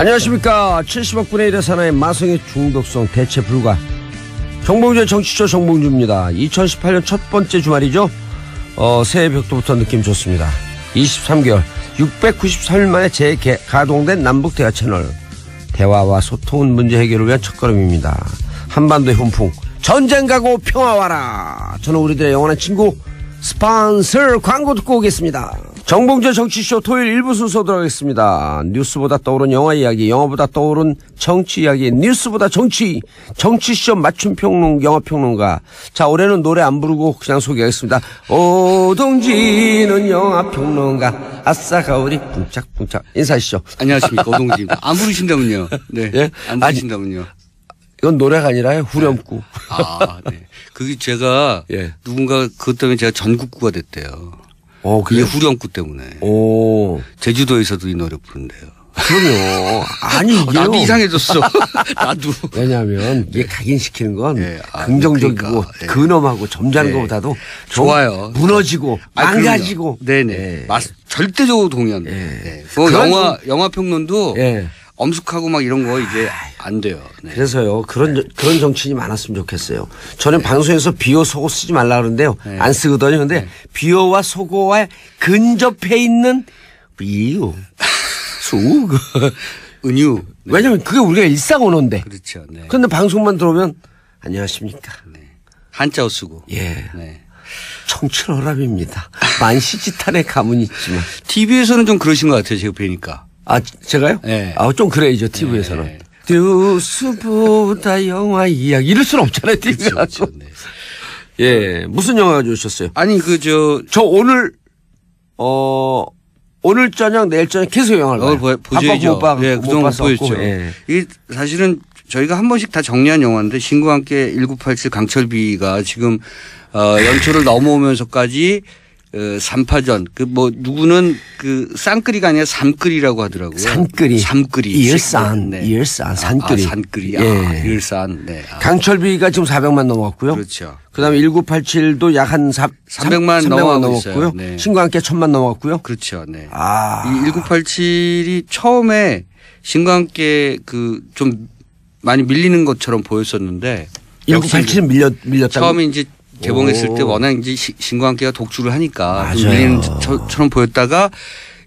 안녕하십니까. 70억 분의 1의 사나의 마성의 중독성 대체 불가. 정봉주의 정치쇼 정봉주입니다. 2018년 첫 번째 주말이죠. 어, 새해 벽도부터 느낌 좋습니다. 23개월, 693일 만에 재가동된 남북 대화 채널. 대화와 소통은 문제 해결을 위한 첫걸음입니다. 한반도의 훈풍, 전쟁 가고 평화 와라. 저는 우리들의 영원한 친구, 스폰서 광고 듣고 오겠습니다. 정봉재 정치쇼 토요일 1부 순서 들어가겠습니다. 뉴스보다 떠오른 영화 이야기, 영화보다 떠오른 정치 이야기, 뉴스보다 정치, 정치쇼 맞춤평론, 영화평론가. 자, 올해는 노래 안 부르고 그냥 소개하겠습니다. 오동진은 영화평론가, 아싸 가오리 붕짝붕짝. 인사하시죠. 안녕하십니까, 오동진입니다안 부르신다면요. 네. 예? 안 부르신다면요. 이건 노래가 아니라 후렴구. 네. 아, 네. 그게 제가 예. 누군가 그것 때문에 제가 전국구가 됐대요. 오, 어, 그게 후렴구 때문에. 오. 제주도에서도 이 노래 부른대요. 그럼요. 아니, 나도 이상해졌어. 나도. 왜냐하면 이게 각인시키는 건 네. 아, 긍정적이고 그러니까. 네. 근엄하고 점잖은 네. 것보다도 좋아요. 무너지고 아, 망가지고. 그럼 네네. 절대적으로 동의한다 네. 뭐 영화 영화 평론도 엄숙하고 막 이런 거 이제 아, 안 돼요. 네. 그래서요 그런 네. 그런 정치인이 많았으면 좋겠어요. 저는 네. 방송에서 비호 속어 쓰지 말라 그러는데요 네. 안 쓰거든요. 근데 네. 비호와 속어와 근접해 있는 이유 수그 은유 네. 왜냐면 그게 우리가 일상 언어인데 그렇죠. 그런데 방송만 들어오면 안녕하십니까. 한자어 쓰고 예. 청춘 허람입니다. 만시지탄의 가문이 있지만 TV에서는 좀 그러신 것 같아요. 제가 뵈니까. 아 제가요? 네. 예. 아좀 그래야죠 TV에서는. 네. 예, 뉴스보다 예. 영화 이야기 이럴 수는 없잖아요 TV가. 그렇죠, 그렇죠. 네. 예 무슨 영화 가좋으셨어요 아니 그 저 저 오늘 어 오늘 저녁 내일 저녁 계속 영화를 어, 봐요. 보죠. 오빠 예, 그동안 보였죠. 예. 이 사실은 저희가 한 번씩 다 정리한 영화인데 신구 함께 1987 강철비가 지금 어, 연초를 넘어오면서까지 어, 삼파전 그 뭐 누구는 그 쌍끌이가 아니라 삼끌이라고 하더라고요. 산끌이. 삼끌이. 이산 네. 이산 아, 산끌이. 아, 산끌이. 예. 아, 예. 이열산. 네. 아. 강철비가 지금 400만 넘어갔고요. 그렇죠. 그다음에 1987도 약 한 300만, 300만 넘어갔고요. 네. 신과 함께 1000만 넘어갔고요. 그렇죠. 네. 아. 이 1987이 처음에 신과 함께 그 좀 많이 밀리는 것처럼 보였었는데 1987은 밀렸 밀렸다고. 처음에 이제 개봉했을 오. 때 워낙 이제 신광기가 독주를 하니까 밀리는처럼 보였다가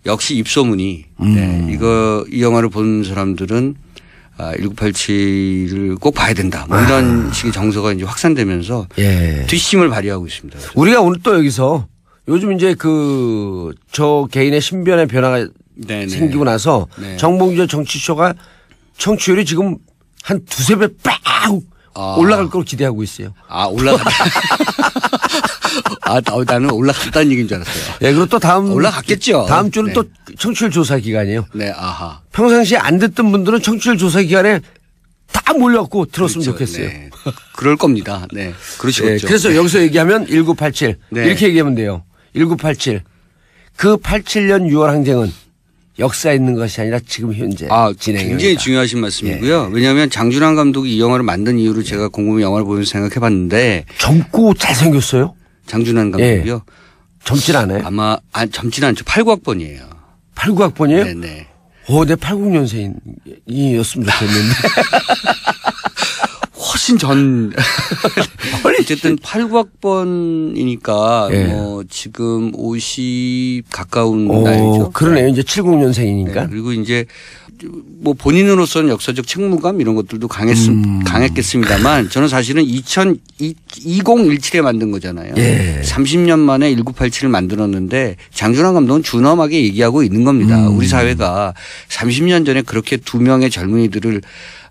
역시 입소문이 음. 네, 이거 이 영화를 본 사람들은 아, 1987을 꼭 봐야 된다. 뭐 아. 이런 아. 식의 정서가 이제 확산되면서 예. 뒷심을 발휘하고 있습니다. 그래서. 우리가 오늘 또 여기서 요즘 이제 그 저 개인의 신변의 변화가 네네. 네. 생기고 나서 네. 정봉주 정치쇼가 청취율이 지금 한 두세 배 빡! 아. 올라갈 걸 기대하고 있어요. 아, 올라간다. 아, 나는 올라갔다는 얘기인 줄 알았어요. 예, 그리고 또 다음. 올라갔겠죠. 다음 주는 네. 또 청취율 조사 기간이에요. 네, 아하. 평상시에 안 듣던 분들은 청취율 조사 기간에 다 몰려갖고 들었으면 그렇죠. 좋겠어요. 네. 그럴 겁니다. 네. 그러시죠 예, 네, 그래서 여기서 얘기하면 1987. 이렇게 얘기하면 돼요. 1987. 그 87년 6월 항쟁은 역사에 있는 것이 아니라 지금 현재 아, 진행 굉장히 중요하신 말씀이고요. 예, 예. 왜냐하면 장준환 감독이 이 영화를 만든 이유를 예. 제가 곰곰이 영화를 보면서 생각해봤는데 젊고 잘생겼어요? 장준환 감독이요? 예. 젊진 않아요? 아마 아, 젊진 않죠. 89학번이에요. 89학번이에요? 네네. 오, 내 80년생이었으면 좋겠는데. 훨씬 전 어쨌든 8, 9학번이니까 예. 뭐 지금 50 가까운 오, 나이죠. 그러네요. 네. 이제 70년생이니까. 네. 그리고 이제 뭐 본인으로서는 역사적 책무감 이런 것들도 강했 음. 강했겠습니다만 저는 사실은 2000 2017에 만든 거잖아요. 예. 30년 만에 1987을 만들었는데 장준환 감독은 준엄하게 얘기하고 있는 겁니다. 음. 우리 사회가 30년 전에 그렇게 두 명의 젊은이들을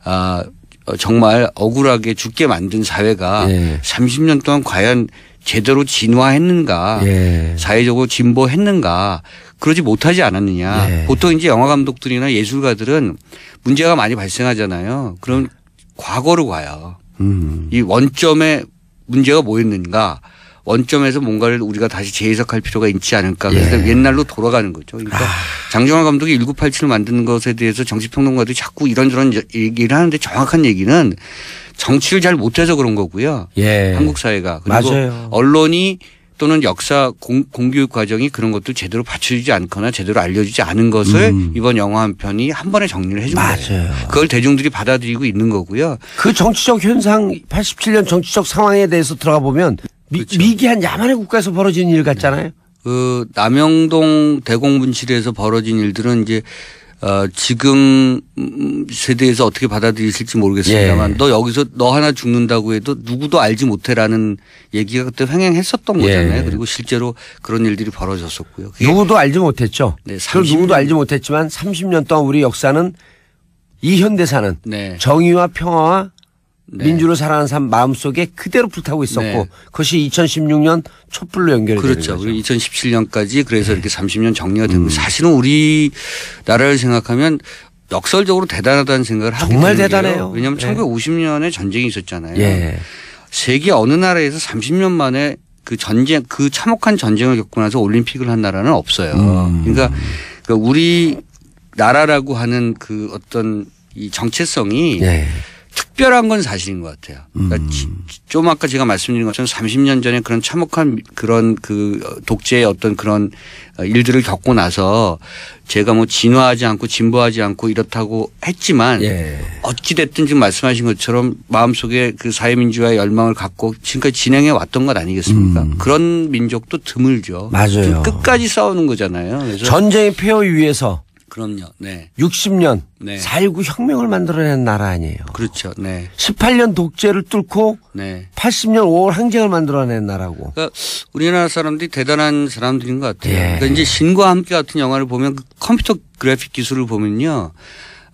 아 어, 정말 억울하게 죽게 만든 사회가 예. 30년 동안 과연 제대로 진화했는가 예. 사회적으로 진보했는가 그러지 못하지 않았느냐 예. 보통 이제 영화 감독들이나 예술가들은 문제가 많이 발생하잖아요 그럼 과거로 가요 음. 이 원점에 문제가 뭐였는가 원점에서 뭔가를 우리가 다시 재해석할 필요가 있지 않을까. 그래서 예. 옛날로 돌아가는 거죠. 그러니까 아. 장정화 감독이 1987을 만드는 것에 대해서 정치평론가들이 자꾸 이런저런 얘기를 하는데 정확한 얘기는 정치를 잘 못해서 그런 거고요. 예. 한국 사회가 그리고 맞아요. 언론이 또는 역사 공, 공교육 과정이 그런 것도 제대로 받쳐주지 않거나 제대로 알려주지 않은 것을 음. 이번 영화 한 편이 한 번에 정리를 해준 맞아요. 거예요. 그걸 대중들이 받아들이고 있는 거고요. 그 정치적 현상 87년 정치적 상황에 대해서 들어가 보면 미, 그렇죠. 미기한 야만의 국가에서 벌어진 일 같잖아요. 네. 그 남영동 대공분실에서 벌어진 일들은 이제 어, 지금 세대에서 어떻게 받아들이실지 모르겠습니다만 예. 너 여기서 너 하나 죽는다고 해도 누구도 알지 못해라는 얘기가 그때 횡행했었던 예. 거잖아요. 그리고 실제로 그런 일들이 벌어졌었고요. 누구도 알지 못했죠. 네, 30... 누구도 알지 못했지만 30년 동안 우리 역사는 이 현대사는 네. 정의와 평화와 네. 민주를 사랑하는 사람 마음속에 그대로 불타고 있었고 네. 그것이 2016년 촛불로 연결이 그렇죠. 거죠. 2017년까지 그래서 네. 이렇게 30년 정리가 된 음. 거예요. 사실은 우리나라를 생각하면 역설적으로 대단하다는 생각을 하게 정말 대단해요. 왜냐하면 네. 1950년에 전쟁이 있었잖아요. 예. 세계 어느 나라에서 30년 만에 그 전쟁 그 참혹한 전쟁을 겪고 나서 올림픽을 한 나라는 없어요. 음. 그러니까, 그니까 우리 나라라고 하는 그 어떤 이 정체성이 예. 특별한 건 사실인 것 같아요. 그러니까 음. 좀 아까 제가 말씀드린 것처럼 30년 전에 그런 참혹한 그런 그 어, 독재의 어떤 그런 어, 일들을 겪고 나서 제가 뭐 진화하지 않고 진보하지 않고 이렇다고 했지만 예. 어찌 됐든 지금 말씀하신 것처럼 마음속에 그 사회민주화의 열망을 갖고 지금까지 진행해 왔던 것 아니겠습니까? 음. 그런 민족도 드물죠. 맞아요. 끝까지 싸우는 거잖아요. 전쟁의 폐허 위에서 그럼요. 네. 60년 네. 4.19 혁명을 만들어낸 나라 아니에요. 그렇죠. 네. 18년 독재를 뚫고 네. 80년 5월 항쟁을 만들어낸 나라고. 그러니까 우리나라 사람들이 대단한 사람들인 것 같아요. 예. 그러니까 이제 신과 함께 같은 영화를 보면 그 컴퓨터 그래픽 기술을 보면요.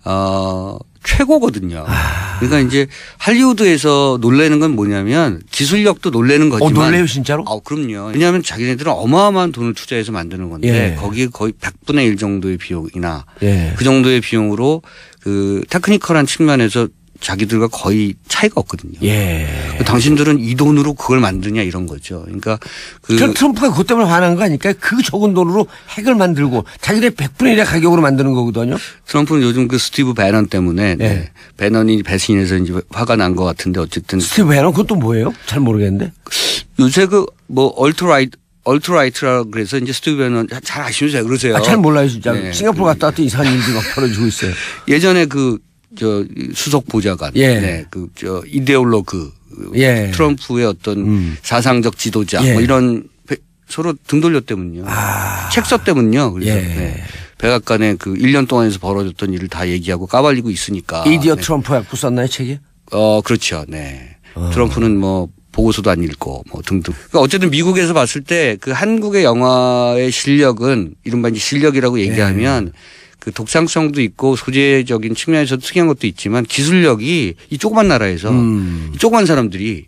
어, 최고거든요. 아. 그러니까 이제 할리우드에서 놀래는 건 뭐냐면 기술력도 놀래는 어, 거지만. 어, 놀래요 진짜로? 아, 그럼요. 왜냐하면 자기네들은 어마어마한 돈을 투자해서 만드는 건데 예. 거기에 거의 100분의 1 정도의 비용이나 예. 그 정도의 비용으로 그 테크니컬한 측면에서 자기들과 거의 차이가 없거든요. 예. 그 당신들은 이 돈으로 그걸 만드냐 이런 거죠. 그러니까 그 트럼프가 그것 때문에 화난 거 아닐까? 그 적은 돈으로 핵을 만들고 자기들 100분의 1의 가격으로 만드는 거거든요. 트럼프는 요즘 그 스티브 배넌 때문에 예. 네. 배넌이 배신해서 이제 화가 난 것 같은데 어쨌든 스티브 배넌 그것도 뭐예요? 잘 모르겠는데. 요새 그 뭐 얼트라이트 얼트라이트라 그래서 이제 스티브 배넌 잘 아시죠? 그러세요. 아, 잘 몰라요, 진짜. 네. 싱가포르 갔다 왔더니 이상한 일들이 막 벌어지고 있어요. 예전에 그저 수석 보좌관, 예. 네, 그 저 이데올로그 예. 트럼프의 어떤 음. 사상적 지도자 예. 뭐 이런 서로 등 돌렸대문요. 아. 책서 때문요. 그래서 예. 네. 백악관에 그 1년 동안에서 벌어졌던 일을 다 얘기하고 까발리고 있으니까. 이디어 네. 트럼프야 붙나요 책이? 어 그렇죠. 네. 어. 트럼프는 뭐 보고서도 안 읽고 뭐 등등. 그러니까 어쨌든 미국에서 봤을 때 그 한국의 영화의 실력은 이른바 이제 실력이라고 예. 얘기하면. 예. 그 독창성도 있고 소재적인 측면에서 특이한 것도 있지만 기술력이 이 조그만 나라에서 음. 조그만 사람들이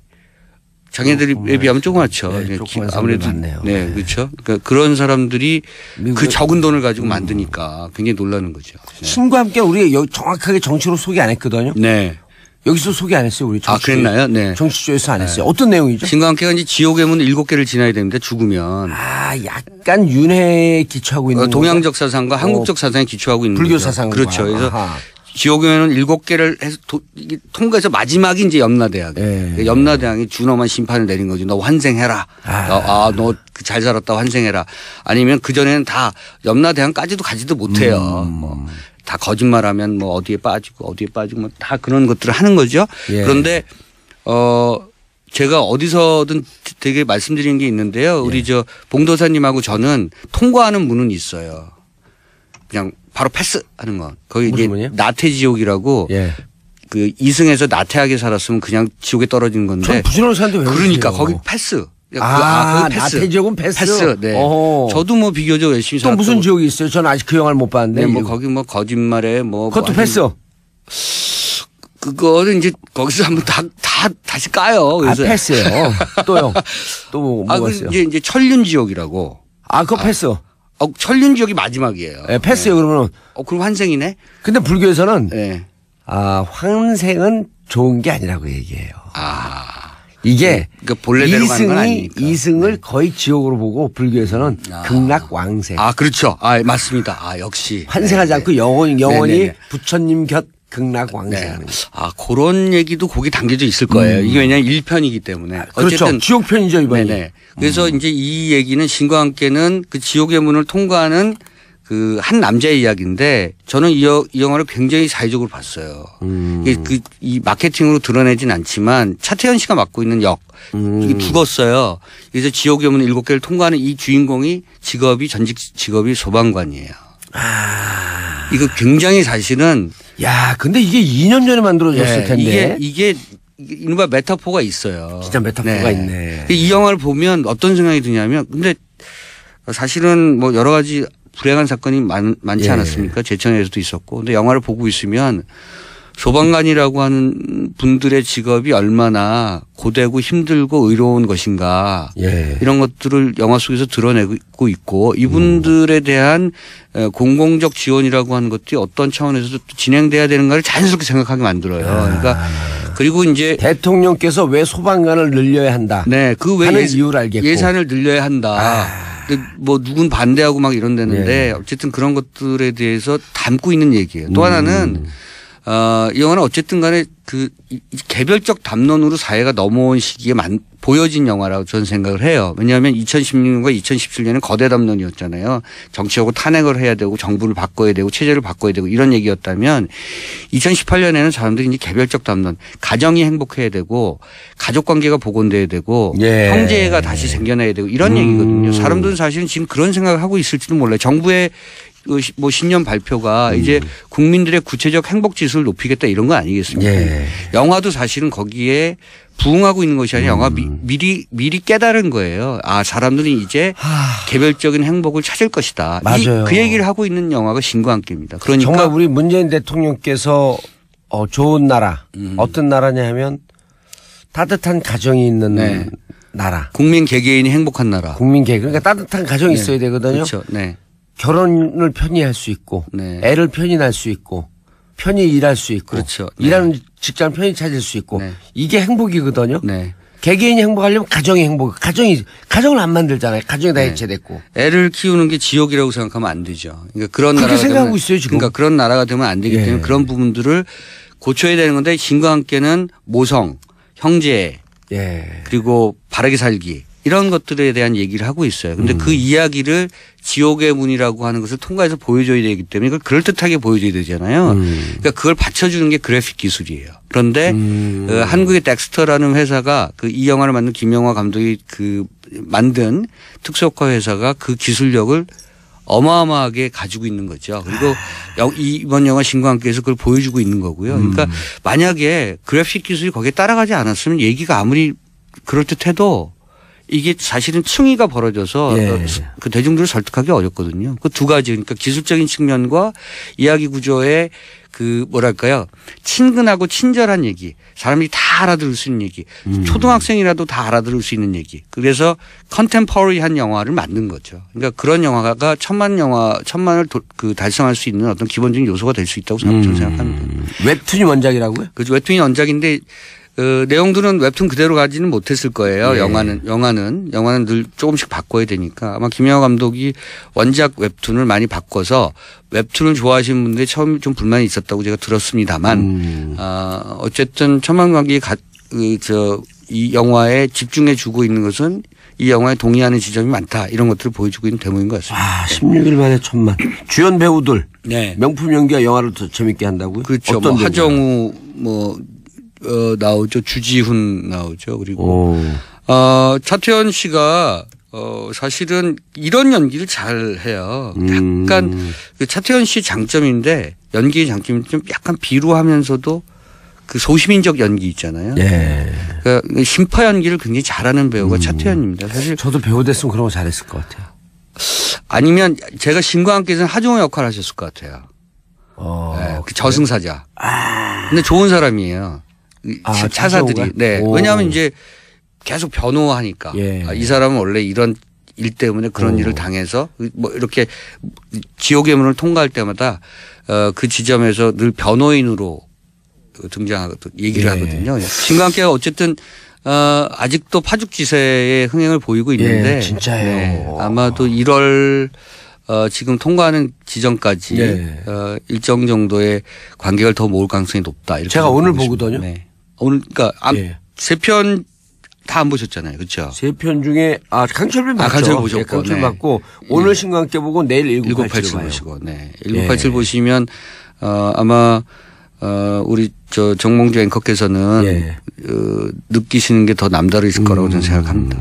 자기들에 어, 비하면 조그맣죠. 네, 예, 아무래도 네, 네, 그렇죠. 그러니까 그런 사람들이 그 적은 돈을 가지고 음. 만드니까 굉장히 놀라는 거죠. 네. 신과 함께 우리 정확하게 정치로 소개 안 했거든요. 네. 여기서 소개 안 했어요, 우리 정치. 아, 그랬나요? 네. 정치조에서 안 네. 했어요. 네. 어떤 내용이죠? 신관계가 이제 지옥의 문 일곱 개를 지나야 되는데 죽으면. 아, 약간 윤회에 기초하고 있는. 어, 동양적 사상과 어, 한국적 사상에 기초하고 있는. 불교 사상. 그렇죠. 그래서 아하. 지옥의 문 일곱 개를 해서 도, 통과해서 마지막이 이제 염라대학. 네. 그러니까 염라대왕이 준엄한 심판을 내린 거죠. 너 환생해라. 아, 너잘 아, 그 살았다 환생해라. 아니면 그전에는 다 염라대왕까지도 가지도 못해요. 음. 뭐. 다 거짓말하면 뭐 어디에 빠지고 어디에 빠지고 뭐 다 그런 것들을 하는 거죠. 예. 그런데 어 제가 어디서든 되게 말씀드린 게 있는데요. 우리 예. 저 봉도사님하고 저는 통과하는 문은 있어요. 그냥 바로 패스하는 거. 거기 이제 문이요? 나태 지옥이라고 예. 그 이승에서 나태하게 살았으면 그냥 지옥에 떨어진 건데. 부지런한 사람도 왜 그러니까 거기 패스. 아, 그, 아, 아 나태지역은 패스. 패스. 네. 어허. 저도 뭐 비교적 열심히 또 무슨 지역이 있어요? 전 아직 그 영화를 못 봤는데. 네, 뭐 거기 뭐 거짓말에 뭐. 뭐 그것도 뭐 패스. 그거는 이제 거기서 한번 다, 다 다시 까요. 아, 그래서. 뭐, 아 패스요. 예 또요. 또뭐 아, 뭐어요 이제 이제 철륜 지역이라고. 아 그거 아. 패스. 어, 철륜 지역이 마지막이에요. 네, 예, 패스요 네. 그러면은. 어 그럼 환생이네. 근데 불교에서는 네. 아 환생은 좋은 게 아니라고 얘기해요. 아. 이게 음, 그 그러니까 본래대로 가는 건 아니니까. 이승을 네. 거의 지옥으로 보고 불교에서는 아. 극락 왕세. 아 그렇죠. 아 맞습니다. 아 역시 환생하지 네 않고 영원 네. 영원히 네, 네 부처님 곁 극락 왕세하는. 네. 아 그런 얘기도 거기 담겨져 있을 거예요. 음. 이게 왜냐하면 1편이기 때문에. 아, 그렇죠. 어쨌든 지옥편이죠 이번에. 네 그래서 음. 이제 이 얘기는 신과 함께는 그 지옥의 문을 통과하는 그한 남자의 이야기인데 저는 이, 여, 이 영화를 굉장히 사회적으로 봤어요. 음. 이게 그이 마케팅으로 드러내진 않지만 차태현 씨가 맡고 있는 역 음. 죽었어요. 그래서 지옥에 문면 일곱 개를 통과하는 이 주인공이 직업이 전직 직업이 소방관이에요. 아. 이거 굉장히 사실은 야, 근데 이게 2년 전에 만들어졌을 네, 텐데. 이게 이게 이른바 메타포가 있어요. 진짜 메타포가 네. 있네. 이 영화를 보면 어떤 생각이 드냐면 근데 사실은 뭐 여러 가지 불행한 사건이 많, 많지 예. 않았습니까? 예. 제천에서도 있었고. 근데 영화를 보고 있으면 소방관이라고 하는 분들의 직업이 얼마나 고되고 힘들고 의로운 것인가 예. 이런 것들을 영화 속에서 드러내고 있고 이분들에 음. 대한 공공적 지원이라고 하는 것들이 어떤 차원에서 도 진행돼야 되는가를 자연스럽게 생각하게 만들어요. 아. 그러니까 그리고 이제 대통령께서 왜 소방관을 늘려야 한다. 네, 그왜 예산을 늘려야 한다. 아. 그 뭐 누군 반대하고 막이런데는데 예. 어쨌든 그런 것들에 대해서 담고 있는 얘기예요. 또 하나는 음. 어, 이 영화는 어쨌든 간에 그 개별적 담론으로 사회가 넘어온 시기에 만, 보여진 영화라고 저는 생각을 해요. 왜냐하면 2016년과 2017년은 거대 담론이었잖아요. 정치하고 탄핵을 해야 되고 정부를 바꿔야 되고 체제를 바꿔야 되고 이런 얘기였다면 2018년에는 사람들이 이제 개별적 담론, 가정이 행복해야 되고 가족 관계가 복원돼야 되고 예. 형제가 다시 생겨나야 되고 이런 음. 얘기거든요. 사람들은 사실은 지금 그런 생각을 하고 있을지도 몰라요. 정부의 그 뭐 신년 발표가 음. 이제 국민들의 구체적 행복 지수를 높이겠다 이런 거 아니겠습니까? 예. 영화도 사실은 거기에 부응하고 있는 것이 아니라 음. 영화 미, 음. 미리 미리 깨달은 거예요. 아 사람들이 이제 하... 개별적인 행복을 찾을 것이다. 맞아요. 이, 그 얘기를 하고 있는 영화가 신과함께입니다. 그러니까 정말 우리 문재인 대통령께서 어, 좋은 나라 음. 어떤 나라냐 하면 따뜻한 가정이 있는 네. 나라. 국민 개개인이 행복한 나라. 국민 개 그러니까 따뜻한 가정이 네. 있어야 되거든요. 그렇죠. 네. 결혼을 편히 할 수 있고 네. 애를 편히 낳을 수 있고 편히 일할 수 있고 그렇죠. 네. 일하는 직장 편히 찾을 수 있고 네. 이게 행복이거든요. 네. 개개인이 행복하려면 가정이 행복. 가정이 가정을 안 만들잖아요. 가정이 다 네. 해체됐고. 애를 키우는 게 지옥이라고 생각하면 안 되죠. 그러니까 그런 나라가 생각하고 되면, 있어요 지금. 그러니까 그런 나라가 되면 안 되기 예. 때문에 그런 부분들을 고쳐야 되는 건데 신과 함께는 모성, 형제, 예. 그리고 바르게 살기 이런 것들에 대한 얘기를 하고 있어요. 그런데 그 음. 그 이야기를 지옥의 문이라고 하는 것을 통과해서 보여줘야 되기 때문에 그걸 그럴듯하게 보여줘야 되잖아요. 음. 그러니까 그걸 받쳐주는 게 그래픽 기술이에요. 그런데 음. 그 한국의 덱스터라는 회사가 그 이 영화를 만든 김영화 감독이 그 만든 특속효과 회사가 그 기술력을 어마어마하게 가지고 있는 거죠. 그리고 아. 이번 영화 신과함께서 그걸 보여주고 있는 거고요. 그러니까 음. 만약에 그래픽 기술이 거기에 따라가지 않았으면 얘기가 아무리 그럴듯해도 이게 사실은 층위가 벌어져서 예. 어, 그 대중들을 설득하기 어렵거든요. 그 두 가지 그러니까 기술적인 측면과 이야기 구조의 그 뭐랄까요 친근하고 친절한 얘기 사람이 다 알아들을 수 있는 얘기 음. 초등학생이라도 다 알아들을 수 있는 얘기 그래서 컨템퍼러리한 영화를 만든 거죠 그러니까 그런 영화가 천만 영화 천만을 도, 그 달성할 수 있는 어떤 기본적인 요소가 될 수 있다고 저는 음. 생각합니다 웹툰이 원작이라고요? 그죠 웹툰이 원작인데 그 내용들은 웹툰 그대로 가지는 못했을 거예요. 네. 영화는 영화는 영화는 늘 조금씩 바꿔야 되니까 아마 김영하 감독이 원작 웹툰을 많이 바꿔서 웹툰을 좋아하시는 분들이 처음 좀 불만이 있었다고 제가 들었습니다만 음. 어, 어쨌든 천만 관객이 가, 그, 저, 이 영화에 집중해 주고 있는 것은 이 영화에 동의하는 지점이 많다 이런 것들을 보여주고 있는 대목인 것 같습니다. 아, 16일 만에 천만 주연 배우들 네. 명품 연기와 영화를 더 재밌게 한다고요? 그렇죠. 어떤 뭐 하정우 뭐 어, 나오죠. 주지훈 나오죠. 그리고 어, 차태현 씨가 어, 사실은 이런 연기를 잘 해요. 음. 약간 음. 그 차태현 씨 장점인데 연기의 장점이 좀 약간 비루하면서도 그 소시민적 연기 있잖아요. 예. 그러니까 그 심파 연기를 굉장히 잘하는 배우가 음. 차태현입니다. 사실 저도 배우 됐으면 그런 거 잘했을 것 같아요. 아니면 제가 신과 함께는 하정우 역할을 하셨을 것 같아요. 어, 네, 그 저승사자. 아. 근데 좋은 사람이에요. 아, 차사들이. 네. 오. 왜냐하면 이제 계속 변호하니까 예. 아, 이 사람은 원래 이런 일 때문에 그런 오. 일을 당해서 뭐 이렇게 지옥의 문을 통과할 때마다 어, 그 지점에서 늘 변호인으로 등장하고 얘기를 예. 하거든요. 예. 신관계가 어쨌든 어, 아직도 파죽지세의 흥행을 보이고 있는데 예, 진짜요 네, 아마도 1월 어, 지금 통과하는 지점까지 예. 어, 일정 정도의 관객을 더 모을 가능성이 높다. 이렇게 제가 오늘 보거든요. 네. 오늘 그러니까 앞, 예. 세편 다 안 보셨잖아요, 그렇죠? 세 편 중에 아 강철빈 아, 맞죠? 아, 강철 보셨고, 예, 강철 네. 맞고 오늘 예. 신광께 보고 내일 1987 보시고, 네, 1987 예. 보시면 어, 아마 어, 우리 저 정몽주 앵커께서는 예. 어, 느끼시는 게 더 남다르실 거라고 저는 음. 생각합니다.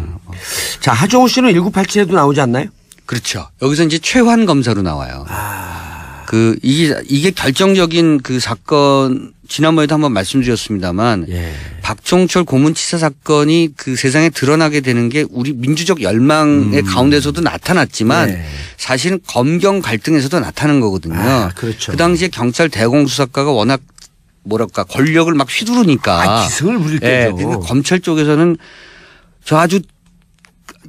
자, 하정우 씨는 1987에도 나오지 않나요? 그렇죠. 여기서 이제 최환 검사로 나와요. 아. 그 이게 이게 결정적인 그 사건 지난번에도 한번 말씀드렸습니다만 예. 박종철 고문치사 사건이 그 세상에 드러나게 되는 게 우리 민주적 열망의 음. 가운데서도 나타났지만 예. 사실은 검경 갈등에서도 나타난 거거든요. 아, 그렇죠. 그 당시에 경찰 대공수사과가 워낙 뭐랄까 권력을 막 휘두르니까 아, 기승을 부릴 예, 때죠. 예, 검찰 쪽에서는 저 아주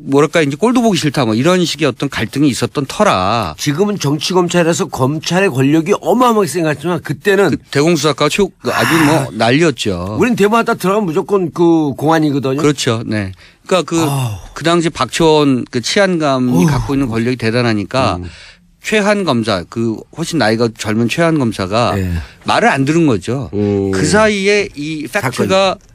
뭐랄까 이제 꼴도 보기 싫다 뭐 이런 식의 어떤 갈등이 있었던 터라 지금은 정치 검찰에서 검찰의 권력이 어마어마하게 생겼지만 그때는 그 대공수사과 최 그 아주 뭐 아. 뭐 난리였죠. 우린 대마다 들어가면 무조건 그 공안이거든요. 그렇죠. 네. 그러니까 그그 그 당시 박초원그 치안감이 어후. 갖고 있는 권력이 대단하니까 음. 최한 검사 그 훨씬 나이가 젊은 최한 검사가 네. 말을 안 들은 거죠. 오. 그 사이에 이 팩트가 사건.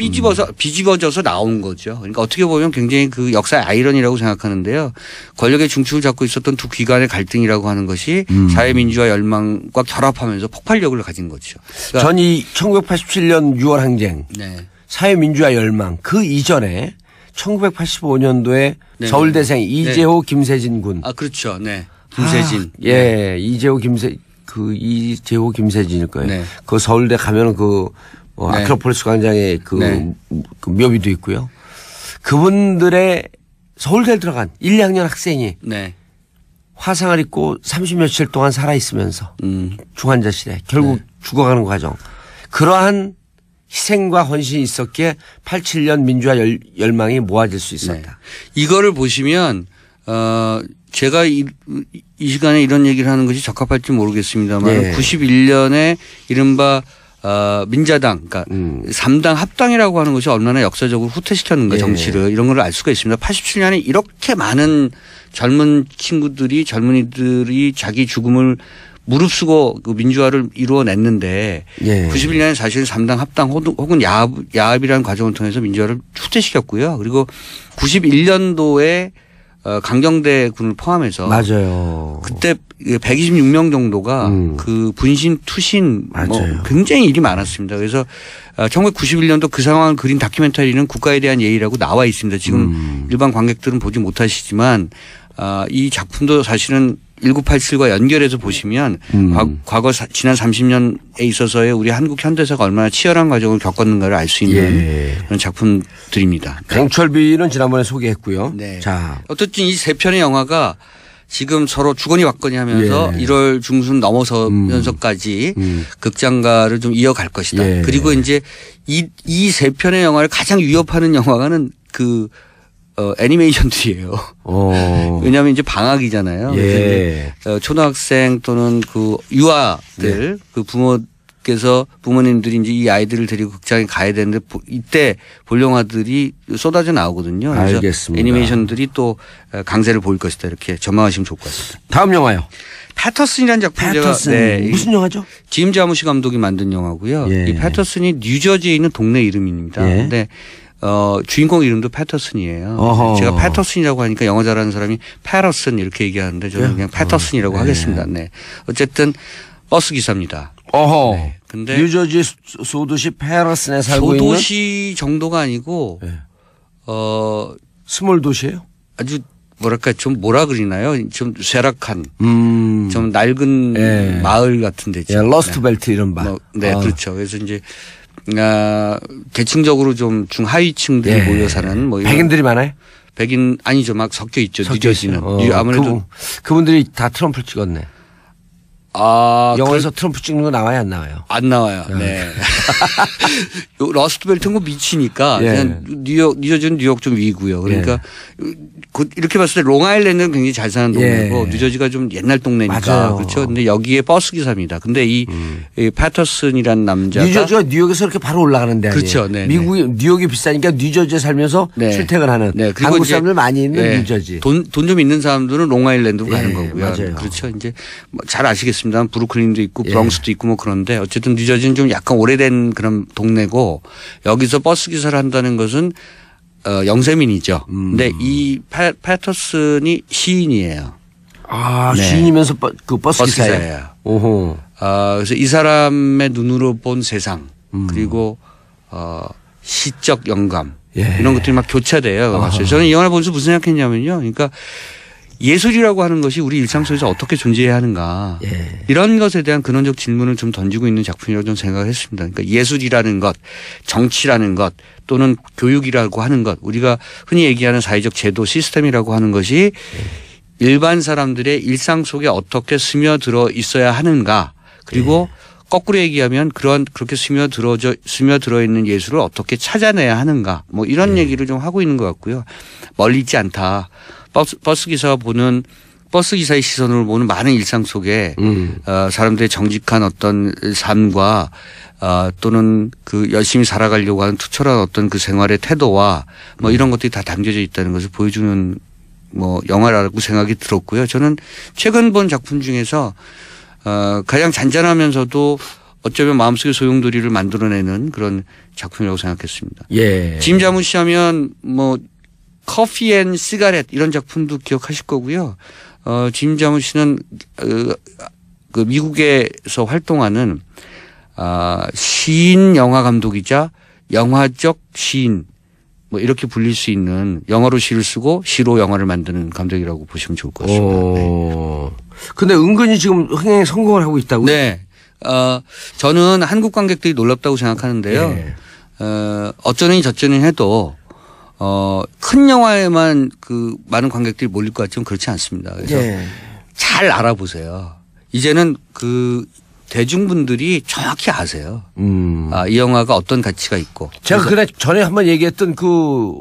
삐집어서 비집어져서 음. 나온 거죠. 그러니까 어떻게 보면 굉장히 그 역사의 아이러니라고 생각하는데요. 권력의 중추을 잡고 있었던 두 기관의 갈등이라고 하는 것이 음. 사회민주화 열망과 결합하면서 폭발력을 가진 거죠. 그러니까 전이 1987년 6월 항쟁, 네. 사회민주화 열망 그 이전에 1985년도에 네. 서울대생 네. 이재호 김세진 군. 아 그렇죠. 네. 아, 김세진. 아, 예, 네. 이재호 김세 그 이재호 김세진일 거예요. 네. 그 서울대 가면은 그 어, 네. 아크로폴리스 광장에 그, 네. 그 묘비도 있고요. 그분들의 서울대 들어간 1, 2학년 학생이 네. 화상을 입고 30몇칠 동안 살아있으면서 음. 중환자 시대 결국 네. 죽어가는 과정 그러한 희생과 헌신이 있었기에 87년 민주화 열, 망이 모아질 수 있었다. 네. 이거를 보시면 어 제가 이, 이, 시간에 이런 얘기를 하는 것이 적합할지 모르겠습니다만 91년에 이른바 어, 민자당, 그러니까 음. 3당 합당이라고 하는 것이 얼마나 역사적으로 후퇴시켰는가 예. 정치를 이런 걸 알 수가 있습니다. 87년에 이렇게 많은 젊은 친구들이 젊은이들이 자기 죽음을 무릅쓰고 그 민주화를 이루어냈는데 예. 91년에 사실 3당 합당 혹은 야합, 야합이라는 과정을 통해서 민주화를 후퇴시켰고요. 그리고 91년도에 어, 강경대 군을 포함해서 맞아요. 그때 126명 정도가 음. 그 분신 투신 뭐 굉장히 일이 많았습니다. 그래서 1991년도 아, 그 상황을 그린 다큐멘터리는 국가에 대한 예의라고 나와 있습니다. 지금 음. 일반 관객들은 보지 못하시지만 아, 이 작품도 사실은 1987과 연결해서 네. 보시면 음. 과거 지난 30년에 있어서의 우리 한국 현대사가 얼마나 치열한 과정을 겪었는가를 알 수 있는 예. 그런 작품들입니다. 강철비는 네. 지난번에 소개했고요. 네. 자. 어쨌든 이 세 편의 영화가 지금 서로 주거니 받거니 하면서 예. 1월 중순 넘어서면서까지 음. 음. 극장가를 좀 이어갈 것이다. 예. 그리고 이제 이 이 세 편의 영화를 가장 위협하는 영화가는 그 어, 애니메이션들이에요. 어. 왜냐하면 이제 방학이잖아요. 예. 이제 어, 초등학생 또는 그 유아들 예. 그 부모께서 부모님들이 이제 이 아이들을 데리고 극장에 가야 되는데 이때 볼영화들이 쏟아져 나오거든요. 그래서 알겠습니다. 애니메이션들이 또 어, 강세를 보일 것이다 이렇게 전망하시면 좋을 것 같습니다. 다음 영화요. 패터슨이라는 작품 패터슨. 제가 네, 무슨 영화죠? 짐 자무시 감독이 만든 영화고요. 예. 이 패터슨이 뉴저지에 있는 동네 이름입니다. 예. 근데 어, 주인공 이름도 패터슨이에요. 어허. 제가 패터슨이라고 하니까 영어 잘하는 사람이 패러슨 이렇게 얘기하는데 저는 예. 그냥 패터슨이라고 어. 네. 하겠습니다. 네. 어쨌든 버스 기사입니다. 어허. 네. 근데 뉴저지 소도시 패러슨에 살고 있는 소도시 정도가 아니고 네. 어 스몰 도시예요? 아주 뭐랄까 좀 뭐라 그리나요? 좀 쇠락한, 음. 좀 낡은 예. 마을 같은 데죠. 예, 러스트벨트 네. 이런 바. 뭐, 네, 아. 그렇죠. 그래서 이제 아, 계층적으로 좀 중하위층들이 예. 모여 사는 뭐 백인들이 많아요? 백인 아니죠 막 섞여 있죠 섞여 늦어지는 어, 아무래도 그, 그분들이 다 트럼프를 찍었네. 아, 영화에서 그 트럼프 찍는 거 나와요, 안 나와요? 안 나와요. 아, 네. 러스트벨트는 거 뭐 미치니까 예. 그냥 뉴욕, 뉴저지는 뉴욕 좀 위고요. 그러니까 예. 이렇게 봤을 때 롱아일랜드는 굉장히 잘 사는 동네고 예. 뉴저지가 좀 옛날 동네니까 맞아요. 그렇죠. 근데 여기에 버스 기사입니다. 근데 이, 음. 이 패터슨이라는 남자가 뉴저지가 뉴욕에서 이렇게 바로 올라가는데 아니에요? 그렇죠. 네, 네. 미국이 뉴욕이 비싸니까 뉴저지에 살면서 네. 출퇴근하는 네. 그리고 한국 사람들 많이 있는 예. 뉴저지. 돈 돈 좀 있는 사람들은 롱아일랜드로 예, 가는 거고요. 맞아요. 그렇죠. 이제 뭐 잘 아시겠어요. 모르습니다 브루클린도 있고 브롱스도 예. 있고 뭐 그런데 어쨌든 뉴저지는 좀 약간 오래된 그런 동네고 여기서 버스 기사를 한다는 것은 어, 영세민이죠. 음. 근데 이 패, 패터슨이 시인이에요. 아 네. 시인이면서 버, 그 버스, 버스 기사예요. 기사예요. 오호. 어, 그래서 이 사람의 눈으로 본 세상 음. 그리고 어, 시적 영감 예. 이런 것들이 막 교차돼요. 저는 이 영화를 보면서 무슨 생각했냐면요. 그러니까 예술이라고 하는 것이 우리 일상 속에서 어떻게 존재해야 하는가 예. 이런 것에 대한 근원적 질문을 좀 던지고 있는 작품이라고 저 생각했습니다. 을 그러니까 예술이라는 것, 정치라는 것 또는 교육이라고 하는 것 우리가 흔히 얘기하는 사회적 제도 시스템이라고 하는 것이 예. 일반 사람들의 일상 속에 어떻게 스며들어 있어야 하는가 그리고 예. 거꾸로 얘기하면 그런 그렇게 스며들어져 스며들어 있는 예술을 어떻게 찾아내야 하는가 뭐 이런 예. 얘기를 좀 하고 있는 것 같고요. 멀리 있지 않다. 버스, 버스 기사가 보는 버스 기사의 시선으로 보는 많은 일상 속에 음. 어, 사람들의 정직한 어떤 삶과 어, 또는 그 열심히 살아가려고 하는 투철한 어떤 그 생활의 태도와 뭐 음. 이런 것들이 다 담겨져 있다는 것을 보여주는 뭐 영화라고 생각이 들었고요. 저는 최근 본 작품 중에서 어, 가장 잔잔하면서도 어쩌면 마음속의 소용돌이를 만들어내는 그런 작품이라고 생각했습니다. 예. 짐자무 씨하면 뭐 커피 앤 시가렛 이런 작품도 기억하실 거고요. 어, 짐자무 씨는 그, 그 미국에서 활동하는 아, 시인 영화 감독이자 영화적 시인 뭐 이렇게 불릴 수 있는 영화로 시를 쓰고 시로 영화를 만드는 감독이라고 보시면 좋을 것 같습니다. 네. 근데 은근히 지금 흥행에 성공을 하고 있다고요? 네. 어, 저는 한국 관객들이 놀랍다고 생각하는데요. 네. 어, 어쩌니 저쩌니 해도 어, 큰 영화에만 그 많은 관객들이 몰릴 것 같지만 그렇지 않습니다. 그래서 예. 잘 알아보세요. 이제는 그 대중분들이 정확히 아세요. 음. 아, 이 영화가 어떤 가치가 있고. 제가 그래 전에 한번 얘기했던 그,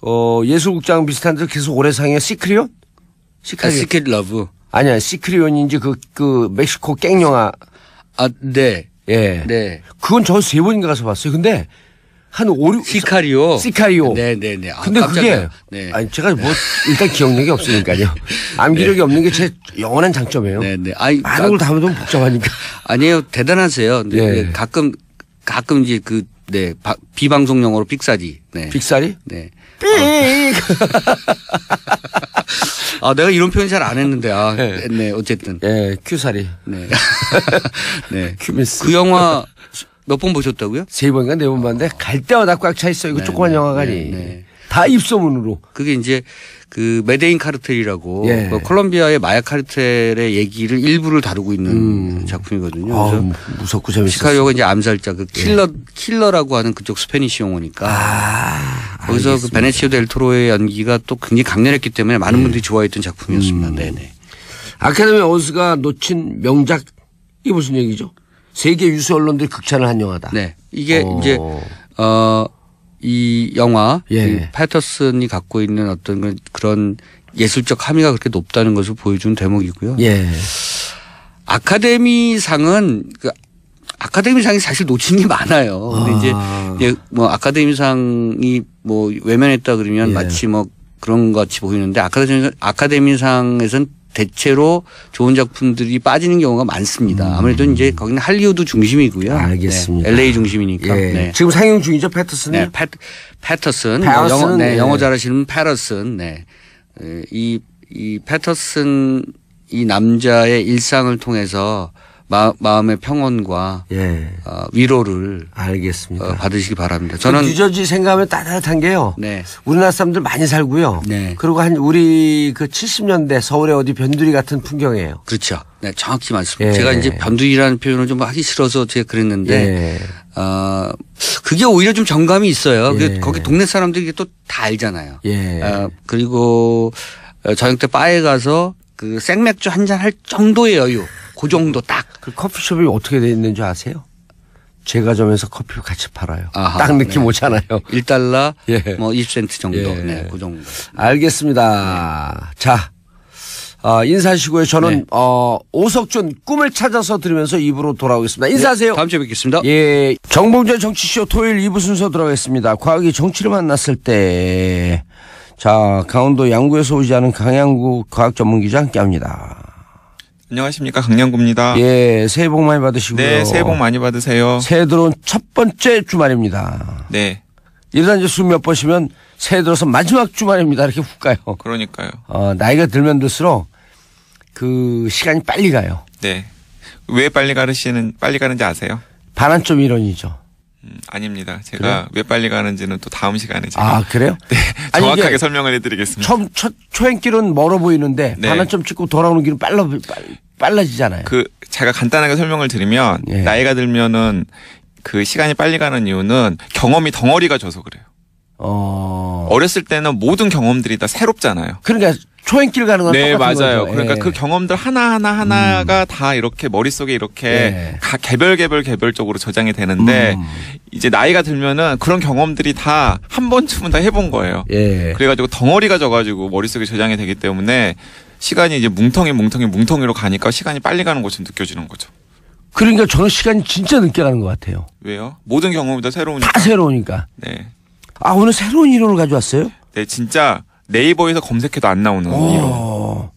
어, 예술극장 비슷한 데서 계속 오래 상해 시크리온? 시크리온. 아, 시크릿 러브. 아니야, 시크리온인지 그, 그, 멕시코 깽 영화. 아, 네. 예. 네. 그건 저 세 번인가 가서 봤어요. 근데 한 5, 6 시카리오. 시카리오. 네네네. 네, 네. 아, 근데 깜짝이야. 그게 네. 아니 제가 뭐 일단 기억력이 없으니까요. 암기력이 네. 없는 게 제 영원한 장점이에요. 네네. 네. 아니 많은 걸 담으면 아, 복잡하니까. 아니에요 대단하세요. 예. 네. 가끔 가끔 이제 그네 비방송 용으로 빅사리. 네. 빅사리? 네. 빅. 아. 아, 내가 이런 표현 잘 안 했는데, 아, 네. 네, 어쨌든. 예, 큐사리. 네. 네. 큐미스. 그 영화 몇번 보셨다고요? 세 번인가 네 번 봤는데 아. 갈 때마다 꽉차 있어요. 이거 그 네 조그만 네, 영화관이. 네네. 네. 다 입소문으로. 그게 이제 그 메데인 카르텔이라고 예. 그 콜롬비아의 마야 카르텔의 얘기를 일부를 다루고 있는 음. 작품이거든요. 그래서 아, 무섭고 재밌어. 시카고가 이제 암살자 그 예. 킬러 예. 킬러라고 하는 그쪽 스페니시 용어니까. 아, 거기서 그 알겠습니다. 그 베네치오 델 토로의 연기가 또 굉장히 강렬했기 때문에 많은 예. 분들이 좋아했던 작품이었습니다. 음. 네네. 아카데미 어스가 놓친 명작 이 무슨 얘기죠? 세계 유수 언론들 극찬을 한 영화다. 네. 이게 오. 이제 어이 영화 예. 이 그 패터슨이 갖고 있는 어떤 그, 그런 예술적 함의가 그렇게 높다는 것을 보여준 대목이고요. 예. 아카데미상은 그 아카데미상이 사실 놓친 게 많아요. 근데 아. 이제 뭐 아카데미상이 뭐 외면했다 그러면 예. 마치 뭐 그런 것 같이 보이는데 아카데미 상에서는 대체로 좋은 작품들이 빠지는 경우가 많습니다. 음. 아무래도 이제 거기는 할리우드 중심이고요. 네, 알겠습니다. 네, LA 중심이니까. 예. 네. 지금 상영 중이죠, 패터슨이? 네, 패, 패터슨. 뭐 영어, 네, 예. 영어 잘하시는 패터슨. 네. 이, 이 패터슨 이 남자의 일상을 통해서 마, 음의 평온과 예. 어, 위로를 알겠습니다. 어, 받으시기 바랍니다. 저는 뉴저지 생각하면 따뜻한 게요. 네. 우리나라 사람들 많이 살고요. 네. 그리고 한 우리 그 70년대 서울의 어디 변두리 같은 풍경이에요. 그렇죠. 네, 정확히 맞습니다. 예. 제가 이제 변두리라는 표현을 좀 하기 싫어서 제가 그랬는데 예. 어, 그게 오히려 좀 정감이 있어요. 그 예. 거기 동네 사람들이 또 다 알잖아요. 예. 어, 그리고 어, 저녁 때 바에 가서 그 생맥주 한 잔 할 정도의 여유. 그 정도 딱. 그 커피숍이 어떻게 돼 있는지 아세요? 제과점에서 커피 같이 팔아요. 아하, 딱 느낌 네. 오잖아요. 1달러 예. 뭐 20센트 정도. 예. 네, 그 정도. 알겠습니다. 네. 자. 어, 인사하시고요. 저는 네. 어, 오석준 꿈을 찾아서 들으면서 입으로 돌아오겠습니다. 인사하세요. 네, 다음 주에 뵙겠습니다. 예. 정봉전 정치쇼 토요일 2부 순서 들어가겠습니다. 과학이 정치를 만났을 때 자, 강원도 양구에서 오지 않은 강양구 과학 전문 기자 함께 합니다. 안녕하십니까 강량구입니다. 예, 새해 복 많이 받으시고요. 네, 새해 복 많이 받으세요. 새해 들어온 첫 번째 주말입니다. 네. 이러다 이제 숨몇번 쉬면 새해 들어서 마지막 주말입니다. 이렇게 훅 가요. 그러니까요. 어, 나이가 들면 들수록 그 시간이 빨리 가요. 네. 왜 빨리 가르시는 빨리 가는지 아세요? 반환점 이론이죠. 음, 아닙니다. 제가 그래요? 왜 빨리 가는지는 또 다음 시간에 제가 아 그래요? 네, 정확하게 설명을 해드리겠습니다. 처음 첫 초행길은 멀어 보이는데 네. 반환점 찍고 돌아오는 길은 빨라 빨- 빨라지잖아요. 그 제가 간단하게 설명을 드리면 예. 나이가 들면은 그 시간이 빨리 가는 이유는 경험이 덩어리가 져서 그래요. 어. 어렸을 때는 모든 경험들이 다 새롭잖아요. 그러니까 초행길 가는 거랑 네 맞아요. 거죠. 그러니까 예. 그 경험들 하나 하나 하나가 음. 다 이렇게 머릿 속에 이렇게 예. 개별 개별 개별적으로 저장이 되는데 음. 이제 나이가 들면은 그런 경험들이 다 한 번쯤은 다 해본 거예요. 예. 그래가지고 덩어리가 져가지고 머릿 속에 저장이 되기 때문에 시간이 이제 뭉텅이 뭉텅이 뭉텅이로 가니까 시간이 빨리 가는 것처럼 느껴지는 거죠. 그러니까 저는 시간이 진짜 늦게 가는 것 같아요. 왜요? 모든 경험이 다 새로우니까. 다 새로우니까. 네. 아 오늘 새로운 이론을 가져왔어요? 네, 진짜 네이버에서 검색해도 안 나오는 이런.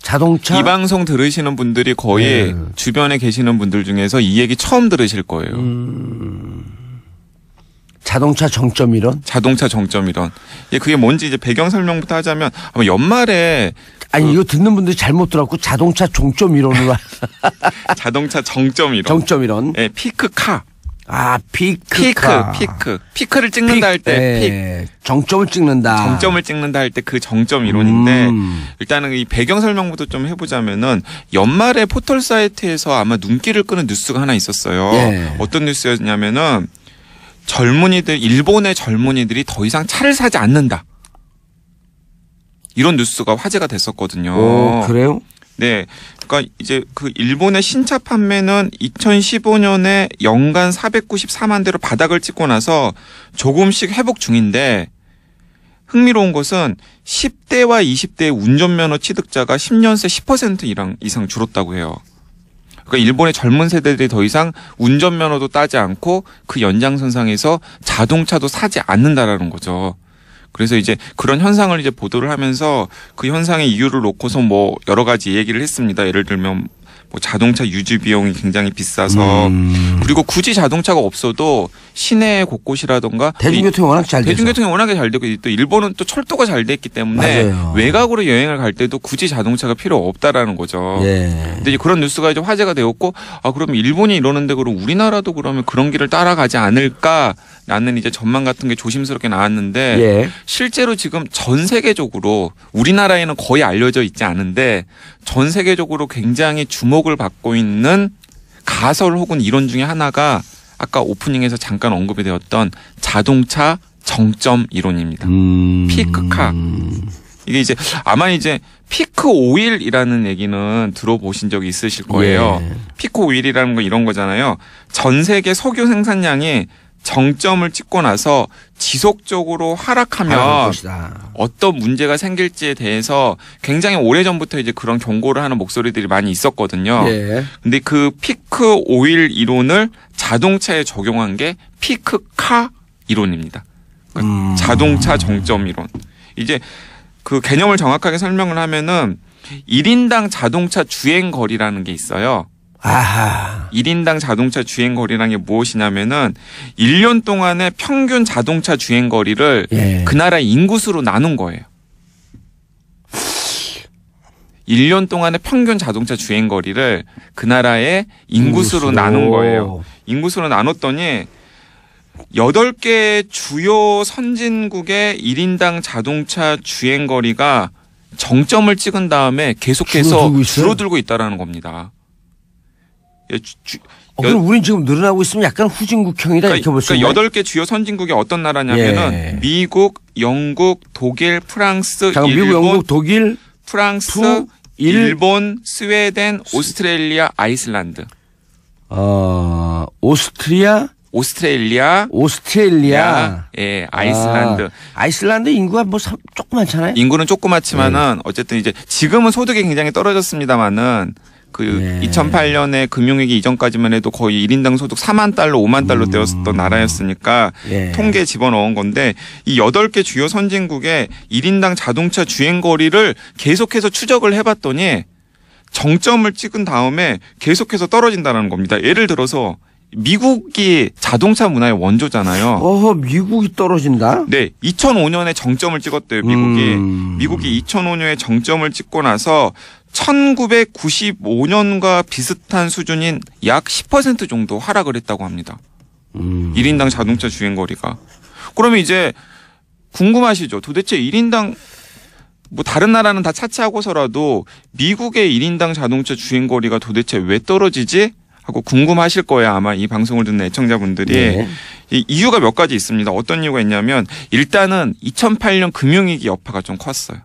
자동차 이 방송 들으시는 분들이 거의 네. 주변에 계시는 분들 중에서 이 얘기 처음 들으실 거예요. 음... 자동차 정점 이론? 자동차 정점 이론. 예, 그게 뭔지 이제 배경 설명부터 하자면 아마 연말에 아니 그... 이거 듣는 분들이 잘못 들었고 자동차 정점 이론으로 자동차 정점 이론. 정점 이론. 예, 피크카. 아피크 피크 피크 피크를 찍는다 할때 픽. 예, 정점을 찍는다. 정점을 찍는다 할 때 그 정점 이론인데 음. 일단은 이 배경 설명부터 좀 해보자면은 연말에 포털 사이트에서 아마 눈길을 끄는 뉴스가 하나 있었어요. 예. 어떤 뉴스였냐면은 젊은이들 일본의 젊은이들이 더 이상 차를 사지 않는다. 이런 뉴스가 화제가 됐었거든요. 오, 그래요? 네. 그러니까 이제 그 일본의 신차 판매는 2015년에 연간 494만 대로 바닥을 찍고 나서 조금씩 회복 중인데 흥미로운 것은 10대와 20대의 운전면허 취득자가 10년 새 10% 이상 줄었다고 해요. 그러니까 일본의 젊은 세대들이 더 이상 운전면허도 따지 않고 그 연장선상에서 자동차도 사지 않는다라는 거죠. 그래서 이제 그런 현상을 이제 보도를 하면서 그 현상의 이유를 놓고서 뭐 여러 가지 얘기를 했습니다. 예를 들면 뭐 자동차 유지 비용이 굉장히 비싸서 음. 그리고 굳이 자동차가 없어도 시내 곳곳이라던가 대중교통이 워낙 잘 대중교통이 워낙에 잘 되고 또 일본은 또 철도가 잘 됐기 때문에 맞아요. 외곽으로 여행을 갈 때도 굳이 자동차가 필요 없다라는 거죠. 예. 근데 이제 그런 뉴스가 이제 화제가 되었고 아 그럼 일본이 이러는데 그럼 우리나라도 그러면 그런 길을 따라가지 않을까? 라는 이제 전망 같은 게 조심스럽게 나왔는데 예. 실제로 지금 전 세계적으로 우리나라에는 거의 알려져 있지 않은데 전 세계적으로 굉장히 주목을 받고 있는 가설 혹은 이론 중에 하나가 아까 오프닝에서 잠깐 언급이 되었던 자동차 정점 이론입니다. 음... 피크카. 이게 이제 아마 이제 피크 오일이라는 얘기는 들어보신 적이 있으실 거예요. 예. 피크 오일이라는 건 이런 거잖아요. 전 세계 석유 생산량이 정점을 찍고 나서 지속적으로 하락하면 어떤 문제가 생길지에 대해서 굉장히 오래 전부터 이제 그런 경고를 하는 목소리들이 많이 있었거든요. 예. 근데 그 피크 오일 이론을 자동차에 적용한 게 피크카 이론입니다. 그러니까 음. 자동차 정점 이론. 이제 그 개념을 정확하게 설명을 하면은 1인당 자동차 주행 거리라는 게 있어요. 아하. 1인당 자동차 주행 거리란 게 무엇이냐면은 1년 동안의 평균 자동차 주행 거리를 예. 그나라 인구수로 나눈 거예요. 1년 동안의 평균 자동차 주행 거리를 그 나라의 인구수로 인구수. 나눈 거예요. 인구수로 나눴더니 8개 주요 선진국의 1인당 자동차 주행 거리가 정점을 찍은 다음에 계속해서 줄어들고, 줄어들고 있다라는 겁니다. 주, 어, 그럼 우린 지금 늘어나고 있으면 약간 후진국형이다 그러니까, 이렇게 볼수 그러니까 8개 주요 선진국이 어떤 나라냐면은 예. 미국, 영국, 독일, 프랑스, 잠깐, 일본, 미국, 영국, 독일, 프랑스, 푸, 일, 본 스웨덴, 오스트레일리아, 아이슬란드. 어, 오스트리아, 오스트레일리아, 오스트레일리아, 예, 아이슬란드. 아, 아이슬란드 인구가 뭐 사, 조그맣잖아요. 인구는 조그맣지만은 네. 어쨌든 이제 지금은 소득이 굉장히 떨어졌습니다만은 그 네. 2008년에 금융위기 이전까지만 해도 거의 1인당 소득 4만 달러, 5만 달러 음. 되었던 나라였으니까 네. 통계 집어넣은 건데 이 8개 주요 선진국의 1인당 자동차 주행 거리를 계속해서 추적을 해봤더니 정점을 찍은 다음에 계속해서 떨어진다는 겁니다. 예를 들어서 미국이 자동차 문화의 원조잖아요. 어, 미국이 떨어진다? 네, 2005년에 정점을 찍었대요, 미국이. 음. 미국이 2005년에 정점을 찍고 나서 1995년과 비슷한 수준인 약 10% 정도 하락을 했다고 합니다. 음. 1인당 자동차 주행 거리가. 그러면 이제 궁금하시죠? 도대체 1인당 뭐 다른 나라는 다 차치하고서라도 미국의 1인당 자동차 주행 거리가 도대체 왜 떨어지지? 하고 궁금하실 거예요. 아마 이 방송을 듣는 애청자분들이. 네. 이유가몇 가지 있습니다. 어떤 이유가 있냐면 일단은 2008년 금융위기 여파가 좀 컸어요.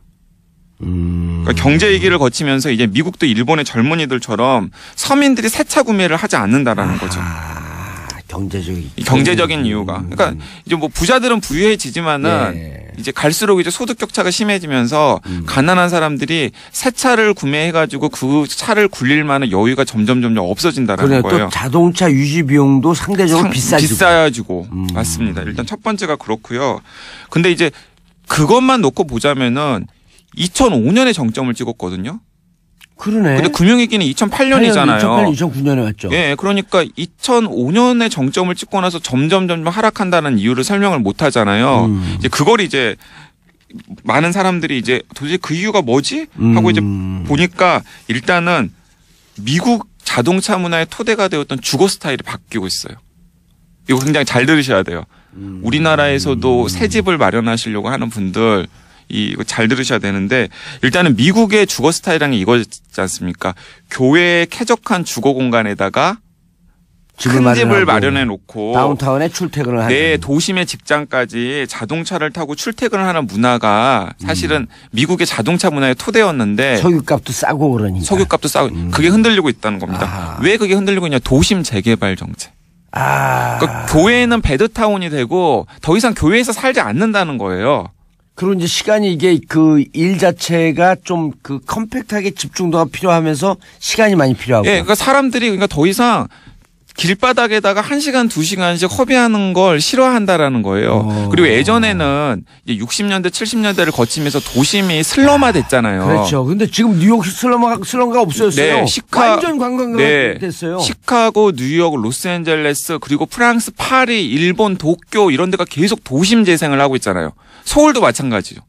음. 그러니까 경제 위기를 거치면서 이제 미국도 일본의 젊은이들처럼 서민들이 새 차 구매를 하지 않는다라는 거죠. 아, 경제적인 경제적인 음. 이유가 그러니까 이제 뭐 부자들은 부유해지지만은 예. 이제 갈수록 이제 소득 격차가 심해지면서 음. 가난한 사람들이 새 차를 구매해 가지고 그 차를 굴릴 만한 여유가 점점 점점 없어진다는 라 그러니까 그래, 거예요. 또 자동차 유지 비용도 상대적으로 비싸지고 비싸지고 음. 맞습니다. 일단 첫 번째가 그렇고요. 근데 이제 그것만 놓고 보자면은 2005년에 정점을 찍었거든요. 그러네. 근데 금융위기는 2008년이잖아요. 2008년, 2009년에 왔죠. 예, 그러니까 2005년에 정점을 찍고 나서 점점 점점 하락한다는 이유를 설명을 못 하잖아요. 음. 이제 그걸 이제 많은 사람들이 이제 도대체 그 이유가 뭐지? 하고 음. 이제 보니까 일단은 미국 자동차 문화의 토대가 되었던 주거 스타일이 바뀌고 있어요. 이거 굉장히 잘 들으셔야 돼요. 음. 우리나라에서도 새 집을 마련하시려고 하는 분들 이잘 들으셔야 되는데 일단은 미국의 주거 스타일이랑 이거지 않습니까? 교외 쾌적한 주거 공간에다가 집을 큰 집을 마련해 놓고 다운타운에 출퇴근을 하는 내 도심의 직장까지 자동차를 타고 출퇴근을 하는 문화가 사실은 음. 미국의 자동차 문화의 토대였는데 석유값도 싸고 그러니까 석유값도 싸고 음. 그게 흔들리고 있다는 겁니다. 아. 왜 그게 흔들리고 있냐? 도심 재개발 정책. 아. 그러니까 교회는 배드타운이 되고 더 이상 교회에서 살지 않는다는 거예요. 그리고 이제 시간이 이게 그 일 자체가 좀 그 컴팩트하게 집중도가 필요하면서 시간이 많이 필요하고. 예, 그러니까 사람들이 그러니까 더 이상 길바닥에다가 한시간두시간씩 허비하는 걸 싫어한다라는 거예요. 오. 어. 그리고 예전에는 60년대, 70년대를 거치면서 도심이 슬럼화 됐잖아요. 그렇죠. 근데 지금 뉴욕 슬럼화, 슬럼가 없어졌어요. 네, 시카, 완전 관광가 네, 됐어요. 시카고, 뉴욕, 로스앤젤레스, 그리고 프랑스, 파리, 일본, 도쿄 이런 데가 계속 도심 재생을 하고 있잖아요. 서울도 마찬가지죠.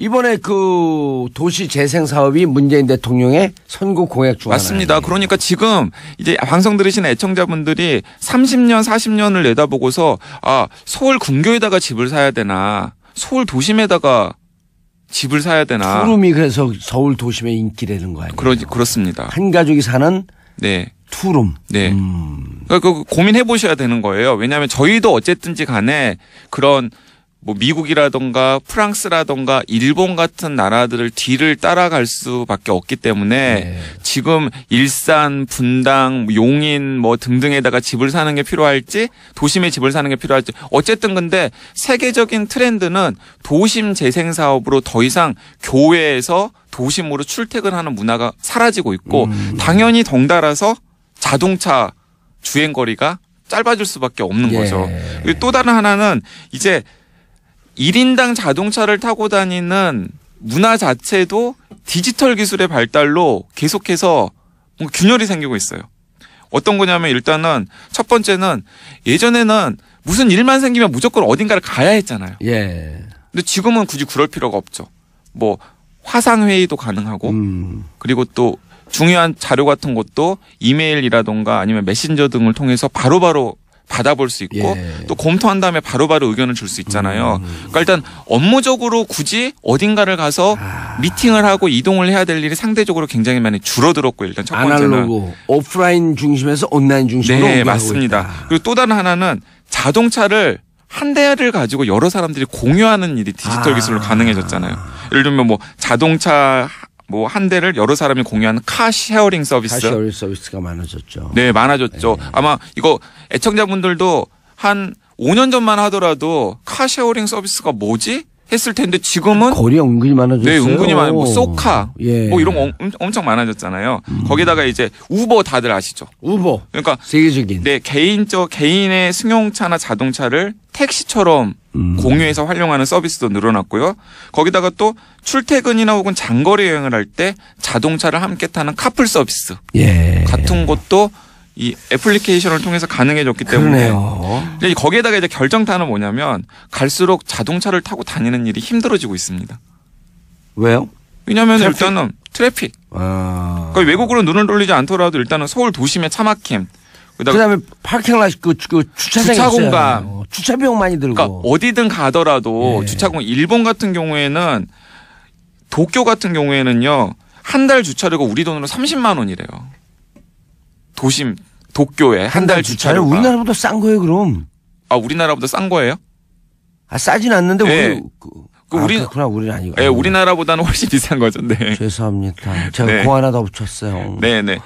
이번에 그 도시 재생 사업이 문재인 대통령의 선거 공약 중 맞습니다. 하나 그러니까 지금 이제 방송 들으신 애청자분들이 30년, 40년을 내다보고서 아, 서울 근교에다가 집을 사야 되나 서울 도심에다가 집을 사야 되나. 투룸이 그래서 서울 도심의 인기라는 거 아니에요? 그러, 그렇습니다. 한 가족이 사는 네. 투룸. 네. 음. 그러니까 그 고민해 보셔야 되는 거예요. 왜냐하면 저희도 어쨌든지 간에 그런 뭐 미국이라던가 프랑스라던가 일본 같은 나라들을 뒤를 따라갈 수밖에 없기 때문에 네. 지금 일산, 분당, 뭐 용인 뭐 등등에다가 집을 사는 게 필요할지 도심에 집을 사는 게 필요할지 어쨌든 근데 세계적인 트렌드는 도심 재생 사업으로 더 이상 교외에서 도심으로 출퇴근하는 문화가 사라지고 있고 음. 당연히 덩달아서 자동차 주행 거리가 짧아질 수밖에 없는 예. 거죠. 그리고 또 다른 하나는 이제 1인당 자동차를 타고 다니는 문화 자체도 디지털 기술의 발달로 계속해서 균열이 생기고 있어요. 어떤 거냐면 일단은 첫 번째는 예전에는 무슨 일만 생기면 무조건 어딘가를 가야 했잖아요. 예. 근데 지금은 굳이 그럴 필요가 없죠. 뭐 화상 회의도 가능하고 음. 그리고 또 중요한 자료 같은 것도 이메일이라던가 아니면 메신저 등을 통해서 바로바로 바로 받아볼 수 있고 예. 또 검토한 다음에 바로바로 바로 의견을 줄 수 있잖아요. 음. 그러니까 일단 업무적으로 굳이 어딘가를 가서 아. 미팅을 하고 이동을 해야 될 일이 상대적으로 굉장히 많이 줄어들었고 일단 첫 번째는 아날로그 오프라인 중심에서 온라인 중심으로 네 맞습니다. 그리고 또 다른 하나는 자동차를 한 대를 가지고 여러 사람들이 공유하는 일이 디지털 아. 기술로 아. 가능해졌잖아요. 예를 들면 뭐 자동차 뭐한 대를 여러 사람이 공유하는 카 쉐어링 서비스. 카 쉐어링 서비스가 많아졌죠. 네, 많아졌죠. 네. 아마 이거 애청자분들도 한 5년 전만 하더라도 카 쉐어링 서비스가 뭐지? 했을 텐데 지금은 거리 은근히 많아졌어요. 네, 은근히 많아. 뭐 소카, 예. 뭐 이런 거 엄, 엄청 많아졌잖아요. 음. 거기다가 이제 우버 다들 아시죠? 우버. 그러니까 세계적인. 네, 개인적 개인의 승용차나 자동차를 택시처럼 음. 공유해서 활용하는 서비스도 늘어났고요. 거기다가 또 출퇴근이나 혹은 장거리 여행을 할 때 자동차를 함께 타는 카풀 서비스 예. 같은 것도 이 애플리케이션을 통해서 가능해졌기 때문에 그러네요. 거기에다가 이제 결정타는 뭐냐면 갈수록 자동차를 타고 다니는 일이 힘들어지고 있습니다. 왜요? 왜냐하면 트래픽? 일단은 트래픽. 아... 그러니까 외국으로 눈을 돌리지 않더라도 일단은 서울 도심의 차 막힘. 그다음에, 그다음에 파킹라 그, 그주차 공간 어, 주차 비용 많이 들고 그러니까 어디든 가더라도 네. 주차 공간 일본 같은 경우에는 도쿄 같은 경우에는 요한 달 주차료가 우리 돈으로 30만 원이래요. 도심 도쿄에 한 달 주차료. 우리나라보다 싼 거예요, 그럼. 아, 우리나라보다 싼 거예요? 아, 싸진 않는데 네. 우리 예. 그, 그 아, 우리 그렇구나 우리는 아니고. 예, 네, 우리나라보다는 훨씬 비싼 거죠. 네. 죄송합니다. 제가 네. 공 하나 더 붙였어요. 네, 네.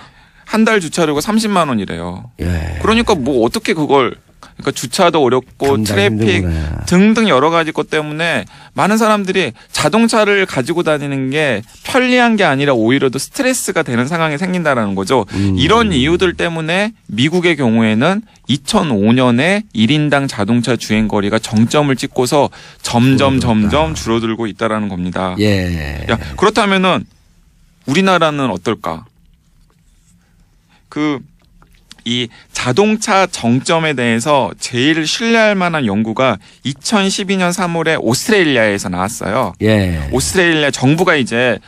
한 달 주차료가 30만 원이래요. 예. 그러니까 뭐 어떻게 그걸 그러니까 주차도 어렵고 트래픽 힘들구나. 등등 여러 가지 것 때문에 많은 사람들이 자동차를 가지고 다니는 게 편리한 게 아니라 오히려 더 스트레스가 되는 상황이 생긴다라는 거죠. 음. 이런 이유들 때문에 미국의 경우에는 2005년에 1인당 자동차 주행 거리가 정점을 찍고서 점점 줄어들다 점점 줄어들고 있다라는 겁니다. 예. 야, 그렇다면은 우리나라는 어떨까? 그이 자동차 정점에 대해서 제일 신뢰할 만한 연구가 2012년 3월에 오스트레일리아에서 나왔어요. 예. 오스트레일리아 정부가 이제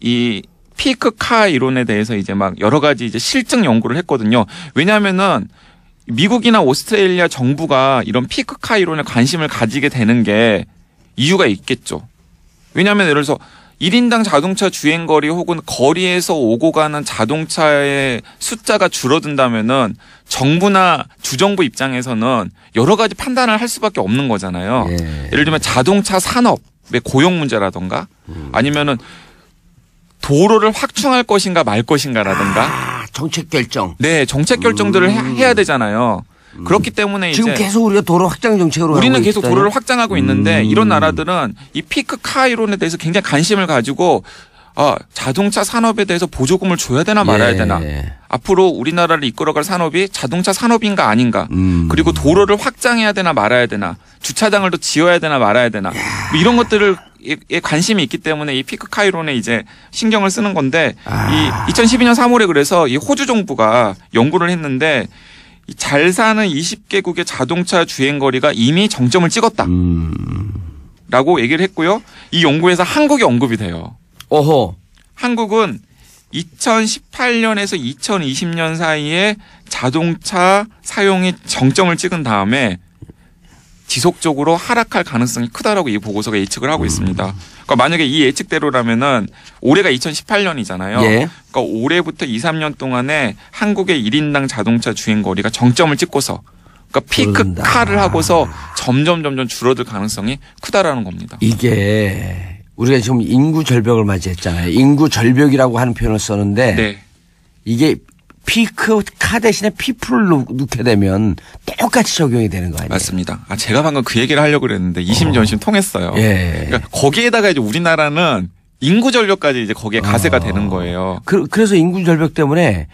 이 피크카 이론에 대해서 이제 막 여러 가지 이제 실증 연구를 했거든요. 왜냐면은 미국이나 오스트레일리아 정부가 이런 피크카 이론에 관심을 가지게 되는 게 이유가 있겠죠. 왜냐면 예를 들어서 1인당 자동차 주행 거리 혹은 거리에서 오고 가는 자동차의 숫자가 줄어든다면은 정부나 주정부 입장에서는 여러 가지 판단을 할 수밖에 없는 거잖아요. 예. 예를 들면 자동차 산업의 고용 문제라던가 음. 아니면은 도로를 확충할 것인가 말 것인가라든가 아, 정책 결정. 네, 정책 결정들을 음. 해야 되잖아요. 음. 그렇기 때문에 지금 계속 우리가 도로 확장 정책으로 우리는 계속 있다니? 도로를 확장하고 있는데 음. 이런 나라들은 이 피크카 이론에 대해서 굉장히 관심을 가지고 아, 자동차 산업에 대해서 보조금을 줘야 되나 말아야 예. 되나. 앞으로 우리나라를 이끌어갈 산업이 자동차 산업인가 아닌가. 음. 그리고 도로를 확장해야 되나 말아야 되나. 주차장을 또 지어야 되나 말아야 되나. 뭐 이런 것들을 에 관심이 있기 때문에 이 피크카 이론에 이제 신경을 쓰는 건데 아. 이 2012년 3월에 그래서 이 호주 정부가 연구를 했는데 잘 사는 20개국의 자동차 주행 거리가 이미 정점을 찍었다. 라고 얘기를 했고요. 이 연구에서 한국이 언급이 돼요. 어허. 한국은 2018년에서 2020년 사이에 자동차 사용이 정점을 찍은 다음에 지속적으로 하락할 가능성이 크다라고 이 보고서가 예측을 하고 음. 있습니다. 그러니까 만약에 이 예측대로라면은 올해가 2018년이잖아요. 예. 그러니까 올해부터 2, 3년 동안에 한국의 1인당 자동차 주행 거리가 정점을 찍고서 그러니까 피크 그런다. 카를 하고서 점점 점점 줄어들 가능성이 크다라는 겁니다. 이게 우리가 지금 인구 절벽을 맞이했잖아요. 인구 절벽이라고 하는 표현을 썼는데 네. 이게 피크카 대신에 피플을 넣게 되면 똑같이 적용이 되는 거 아니에요? 맞습니다. 아, 제가 방금 그 얘기를 하려고 그랬는데 이심전심 어. 통했어요. 예. 그러니까 거기에다가 이제 우리나라는 인구 절벽까지 이제 거기에 가세가 어. 되는 거예요. 그, 래서 인구 절벽 때문에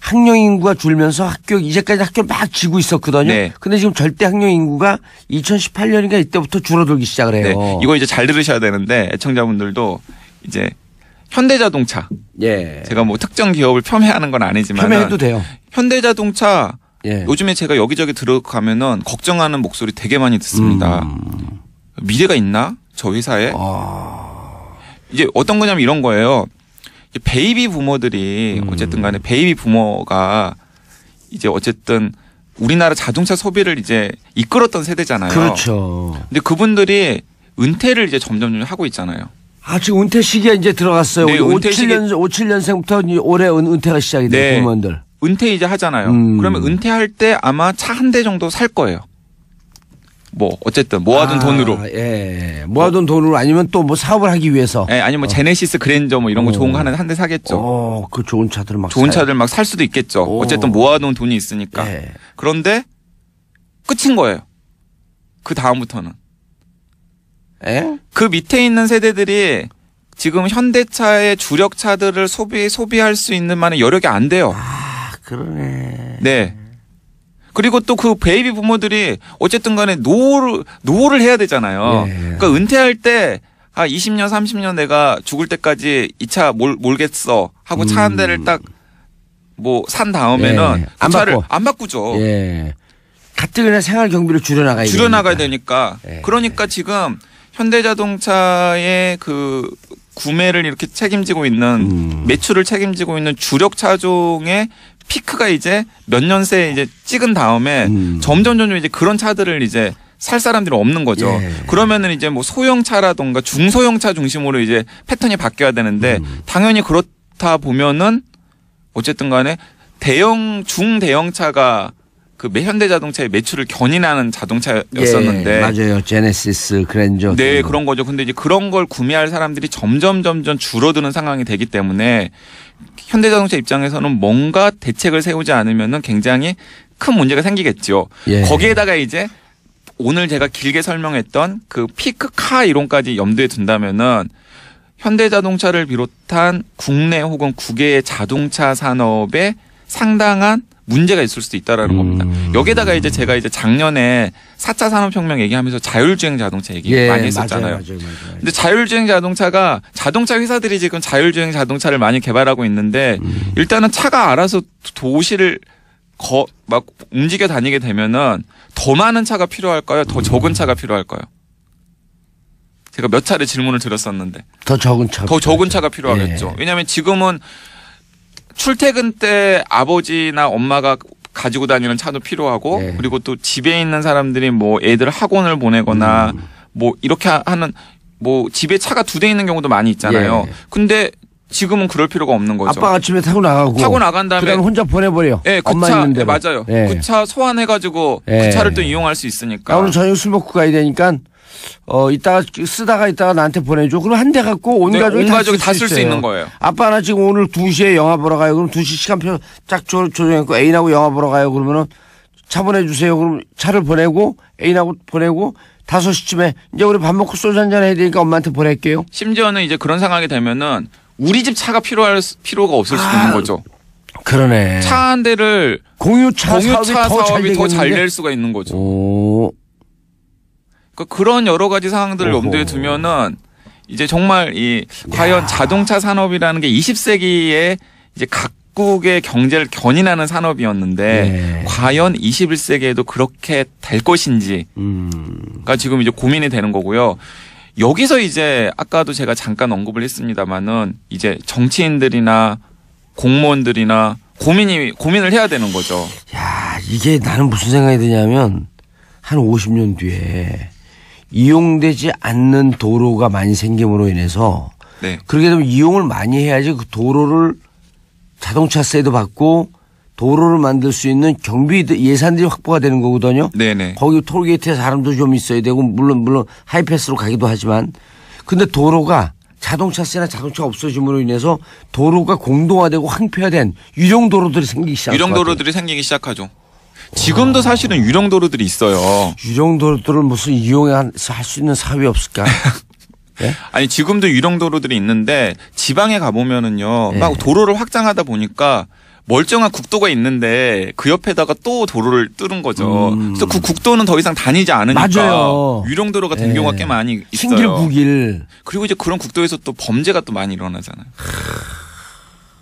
학령 인구가 줄면서 학교 이제까지 학교막 지고 있었거든요. 네. 근데 지금 절대 학령 인구가 2018년인가 이때부터 줄어들기 시작을 해요. 네. 이거 이제 잘 들으셔야 되는데 애청자분들도 이제 현대자동차. 예. 제가 뭐 특정 기업을 폄훼하는 건 아니지만 폄훼해도 돼요. 현대자동차 예. 요즘에 제가 여기저기 들어가면은 걱정하는 목소리 되게 많이 듣습니다. 음. 미래가 있나? 저 회사에? 아. 이제 어떤 거냐면 이런 거예요. 베이비 부모들이 음. 어쨌든 간에 베이비 부모가 이제 어쨌든 우리나라 자동차 소비를 이제 이끌었던 세대잖아요. 그렇죠. 근데 그분들이 은퇴를 이제 점점 하고 있잖아요. 아, 지금 은퇴 시기에 이제 들어갔어요. 네, 은퇴 57년, 57년생부터 올해 은, 은퇴가 시작이 돼요, 네. 공무원들. 은퇴 이제 하잖아요. 음. 그러면 은퇴할 때 아마 차 한 대 정도 살 거예요. 뭐 어쨌든 모아둔 아, 돈으로 예. 예. 모아둔 어. 돈으로 아니면 또 뭐 사업을 하기 위해서 예 아니면 뭐 어. 제네시스 그랜저 뭐 이런 거 오. 어. 좋은 거 하나 한 대 사겠죠. 어, 그 좋은 차들 막 좋은 사야. 차들 막 살 수도 있겠죠. 오. 어쨌든 모아둔 돈이 있으니까. 예. 그런데 끝인 거예요. 그 다음부터는 에? 예? 그 밑에 있는 세대들이 지금 현대차의 주력차들을 소비 소비할 수 있는 만한 여력이 안 돼요. 아 그러네. 네. 그리고 또 그 베이비 부모들이 어쨌든 간에 노후를, 노후를 해야 되잖아요. 예. 예. 그러니까 은퇴할 때, 아, 20년, 30년 내가 죽을 때까지 이 차 몰겠어 하고 차 한 대를 음. 딱뭐 산 다음에는 예. 예. 그 안 차를 바꿔. 안 바꾸죠. 예. 가뜩이나 생활 경비를 줄여나가야 줄여나가야 되니까. 되니까. 그러니까 지금 현대자동차의 그 구매를 이렇게 책임지고 있는 음. 매출을 책임지고 있는 주력 차종의 피크가 이제 몇 년새 이제 찍은 다음에 음. 점점 점점 이제 그런 차들을 이제 살 사람들이 없는 거죠. 예. 그러면은 이제 뭐 소형차라던가 중소형차 중심으로 이제 패턴이 바뀌어야 되는데 음. 당연히 그렇다 보면은 어쨌든 간에 대형 중대형차가 그매 현대자동차의 매출을 견인하는 자동차였었는데 예, 맞아요 제네시스 그랜저 네 그런 거죠 근데 이제 그런 걸 구매할 사람들이 점점 점점 줄어드는 상황이 되기 때문에 현대자동차 입장에서는 뭔가 대책을 세우지 않으면은 굉장히 큰 문제가 생기겠죠 예. 거기에다가 이제 오늘 제가 길게 설명했던 그 피크카 이론까지 염두에 둔다면은 현대자동차를 비롯한 국내 혹은 국외의 자동차 산업에 상당한 문제가 있을 수도 있다라는 음. 겁니다. 여기다가 이제 제가 이제 작년에 4차 산업혁명 얘기하면서 자율주행 자동차 얘기 예, 많이 했었잖아요. 맞아요, 맞아요, 맞아요. 근데 자율주행 자동차가 자동차 회사들이 지금 자율주행 자동차를 많이 개발하고 있는데 음. 일단은 차가 알아서 도시를 거, 막 움직여 다니게 되면은 더 많은 차가 필요할까요? 더 적은 차가 필요할까요? 제가 몇 차례 질문을 드렸었는데 더 적은 차더 적은 차가 필요하겠죠. 예. 왜냐하면 지금은 출퇴근 때 아버지나 엄마가 가지고 다니는 차도 필요하고 네. 그리고 또 집에 있는 사람들이 뭐 애들 학원을 보내거나 음. 뭐 이렇게 하는 뭐 집에 차가 두 대 있는 경우도 많이 있잖아요. 예. 근데 지금은 그럴 필요가 없는 거죠. 아빠 아침에 타고 나가고 타고 나간 다음에 그다음 혼자 보내버려. 예, 그 차, 네, 맞아요. 예. 그차 소환해가지고 그 예. 그 차를 또 이용할 수 있으니까. 오늘 저녁 술 먹고 가야 되니까 어 이따가 쓰다가 이따가 나한테 보내줘. 그럼 한 대 갖고 온 네, 가족이 다 쓸 수 있는 거예요. 아빠 나 지금 오늘 2시에 영화 보러 가요. 그럼 2시 시간표 쫙 조정했고 애인하고 영화 보러 가요. 그러면은 차 보내주세요. 그럼 차를 보내고 애인하고 보내고 5시쯤에 이제 우리 밥 먹고 소주 한잔 해야 되니까 엄마한테 보낼게요. 심지어는 이제 그런 상황이 되면은 우리 집 차가 필요할 필요가 없을 수도 아, 있는 거죠. 그러네. 차 한 대를 공유차, 공유차 사업이 더잘 될 수가 있는 거죠. 오. 그러니까 그런 여러 가지 상황들을 오호. 염두에 두면은 이제 정말 이 과연 야. 자동차 산업이라는 게 20세기에 이제 각국의 경제를 견인하는 산업이었는데 예. 과연 21세기에도 그렇게 될 것인지가 음. 지금 이제 고민이 되는 거고요. 여기서 이제 아까도 제가 잠깐 언급을 했습니다마는 이제 정치인들이나 공무원들이나 고민이 고민을 해야 되는 거죠. 야 이게 나는 무슨 생각이 드냐면 한 50년 뒤에 이용되지 않는 도로가 많이 생김으로 인해서 네. 그렇게 되면 이용을 많이 해야지 그 도로를 자동차세도 받고 도로를 만들 수 있는 경비 예산들이 확보가 되는 거거든요. 네네. 네. 거기 톨게이트에 사람도 좀 있어야 되고 물론 물론 하이패스로 가기도 하지만 근데 도로가 자동차세나 자동차 없어짐으로 인해서 도로가 공동화되고 황폐화된 유령 도로들이 생기기 시작. 유령 도로들이 생기기 시작하죠. 지금도 사실은 유령 도로들이 있어요. 유령 도로들을 무슨 이용해서 할수 있는 사회 없을까? 네? 아니 지금도 유령 도로들이 있는데 지방에 가 보면은요 네. 예. 막 도로를 확장하다 보니까 멀쩡한 국도가 있는데 그 옆에다가 또 도로를 뚫은 거죠. 음. 그래서 그 국도는 더 이상 다니지 않으니까 맞아요. 유령도로가 된 네. 예. 경우가 꽤 많이 있어요. 신길국일. 그리고 이제 그런 국도에서 또 범죄가 또 많이 일어나잖아요.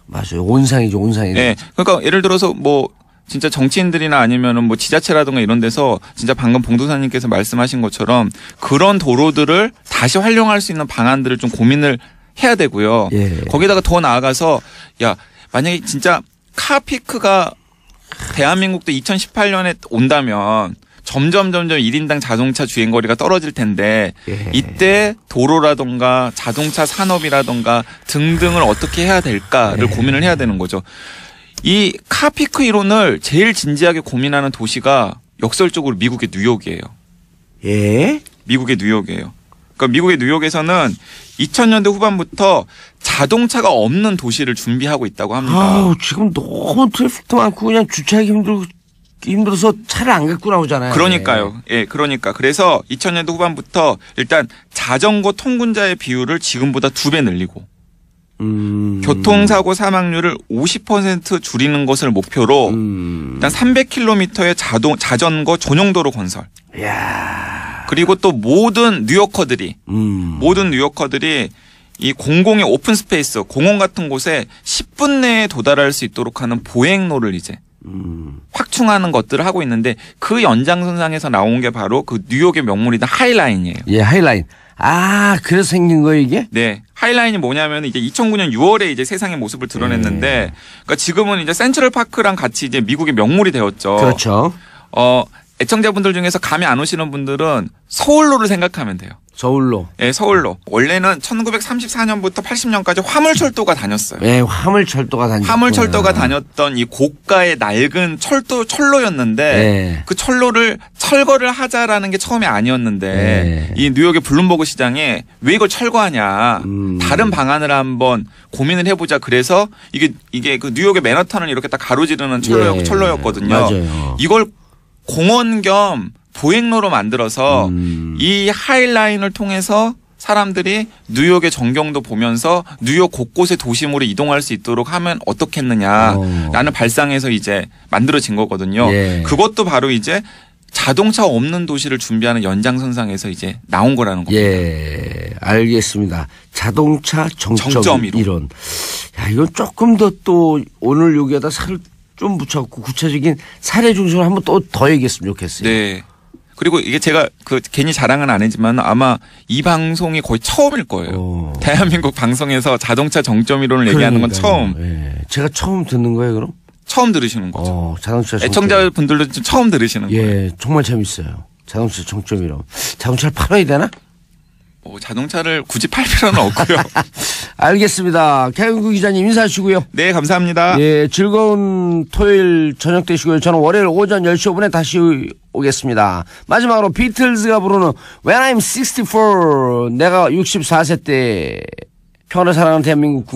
맞아요. 온상이죠, 온상이. 네. 그러니까 예를 들어서 뭐 진짜 정치인들이나 아니면은 뭐 지자체라든가 이런 데서 진짜 방금 봉도사님께서 말씀하신 것처럼 그런 도로들을 다시 활용할 수 있는 방안들을 좀 고민을 해야 되고요. 예. 거기다가 더 나아가서 야 만약에 진짜 카피크가 대한민국도 2018년에 온다면 점점 점점 1인당 자동차 주행 거리가 떨어질 텐데 예. 이때 도로라던가 자동차 산업이라던가 등등을 어떻게 해야 될까를 예. 고민을 해야 되는 거죠. 이 카피크 이론을 제일 진지하게 고민하는 도시가 역설적으로 미국의 뉴욕이에요. 예? 미국의 뉴욕이에요. 그러니까 미국의 뉴욕에서는 2000년대 후반부터 자동차가 없는 도시를 준비하고 있다고 합니다. 아우, 지금 너무 트래픽도 많고 그냥 주차하기 힘들고 힘들어서 차를 안 갖고 나오잖아요. 그러니까요. 예, 그러니까. 그래서 2000년대 후반부터 일단 자전거 통근자의 비율을 지금보다 두 배 늘리고 음. 교통사고 사망률을 50% 줄이는 것을 목표로 음. 일단 300km의 자동 자전거 전용도로 건설. 야 그리고 또 모든 뉴요커들이 음. 모든 뉴요커들이 이 공공의 오픈 스페이스 공원 같은 곳에 10분 내에 도달할 수 있도록 하는 보행로를 이제 음. 확충하는 것들을 하고 있는데 그 연장선상에서 나온 게 바로 그 뉴욕의 명물이던 하이라인이에요. 예, 하이라인. 아, 그래서 생긴 거예요, 이게? 네. 하이라인이 뭐냐면 이제 2009년 6월에 이제 세상의 모습을 드러냈는데 음. 그러니까 지금은 이제 센트럴 파크랑 같이 이제 미국의 명물이 되었죠. 그렇죠. 어, 애청자분들 중에서 감이 안 오시는 분들은 서울로를 생각하면 돼요. 서울로. 예, 서울로. 원래는 1934년부터 80년까지 화물철도가 다녔어요. 예, 화물철도가 다녔. 화물철도가 다녔던 이 고가의 낡은 철도 철로였는데 예. 그 철로를 철거를 하자라는 게 처음이 아니었는데 예. 이 뉴욕의 블룸버그 시장에 왜 이걸 철거하냐 음. 다른 방안을 한번 고민을 해보자 그래서 이게 이게 그 뉴욕의 맨하탄을 이렇게 딱 가로지르는 철로 예. 철로였거든요. 맞아요. 이걸 공원 겸 보행로로 만들어서 음. 이 하이라인을 통해서 사람들이 뉴욕의 전경도 보면서 뉴욕 곳곳의 도심으로 이동할 수 있도록 하면 어떻겠느냐라는 어. 발상에서 이제 만들어진 거거든요. 예. 그것도 바로 이제 자동차 없는 도시를 준비하는 연장선상에서 이제 나온 거라는 겁니다. 예, 알겠습니다. 자동차 정점, 정점 이론. 이론. 야, 이건 조금 더 또 오늘 여기에다 살 좀붙여갖고 구체적인 사례 중심으로 한번 또 더 얘기했으면 좋겠어요. 네. 그리고 이게 제가 그 괜히 자랑은 아니지만 아마 이 방송이 거의 처음일 거예요. 어. 대한민국 방송에서 자동차 정점 이론을 얘기하는 건 처음. 예. 제가 처음 듣는 거예요, 그럼? 처음 들으시는 거죠. 어, 자동차 정점. 애청자분들도 처음 들으시는 예, 거예요. 예, 정말 재밌어요. 자동차 정점이론. 자동차를 팔아야 되나? 뭐 자동차를 굳이 팔 필요는 없고요. 알겠습니다. 태구 기자님 인사하시고요. 네, 감사합니다. 예, 즐거운 토요일 저녁 되시고요. 저는 월요일 오전 10시 5분에 다시 오겠습니다. 마지막으로 비틀즈가 부르는 When I'm 64 내가 64세 때 평화를 사랑하는 대한민국 국민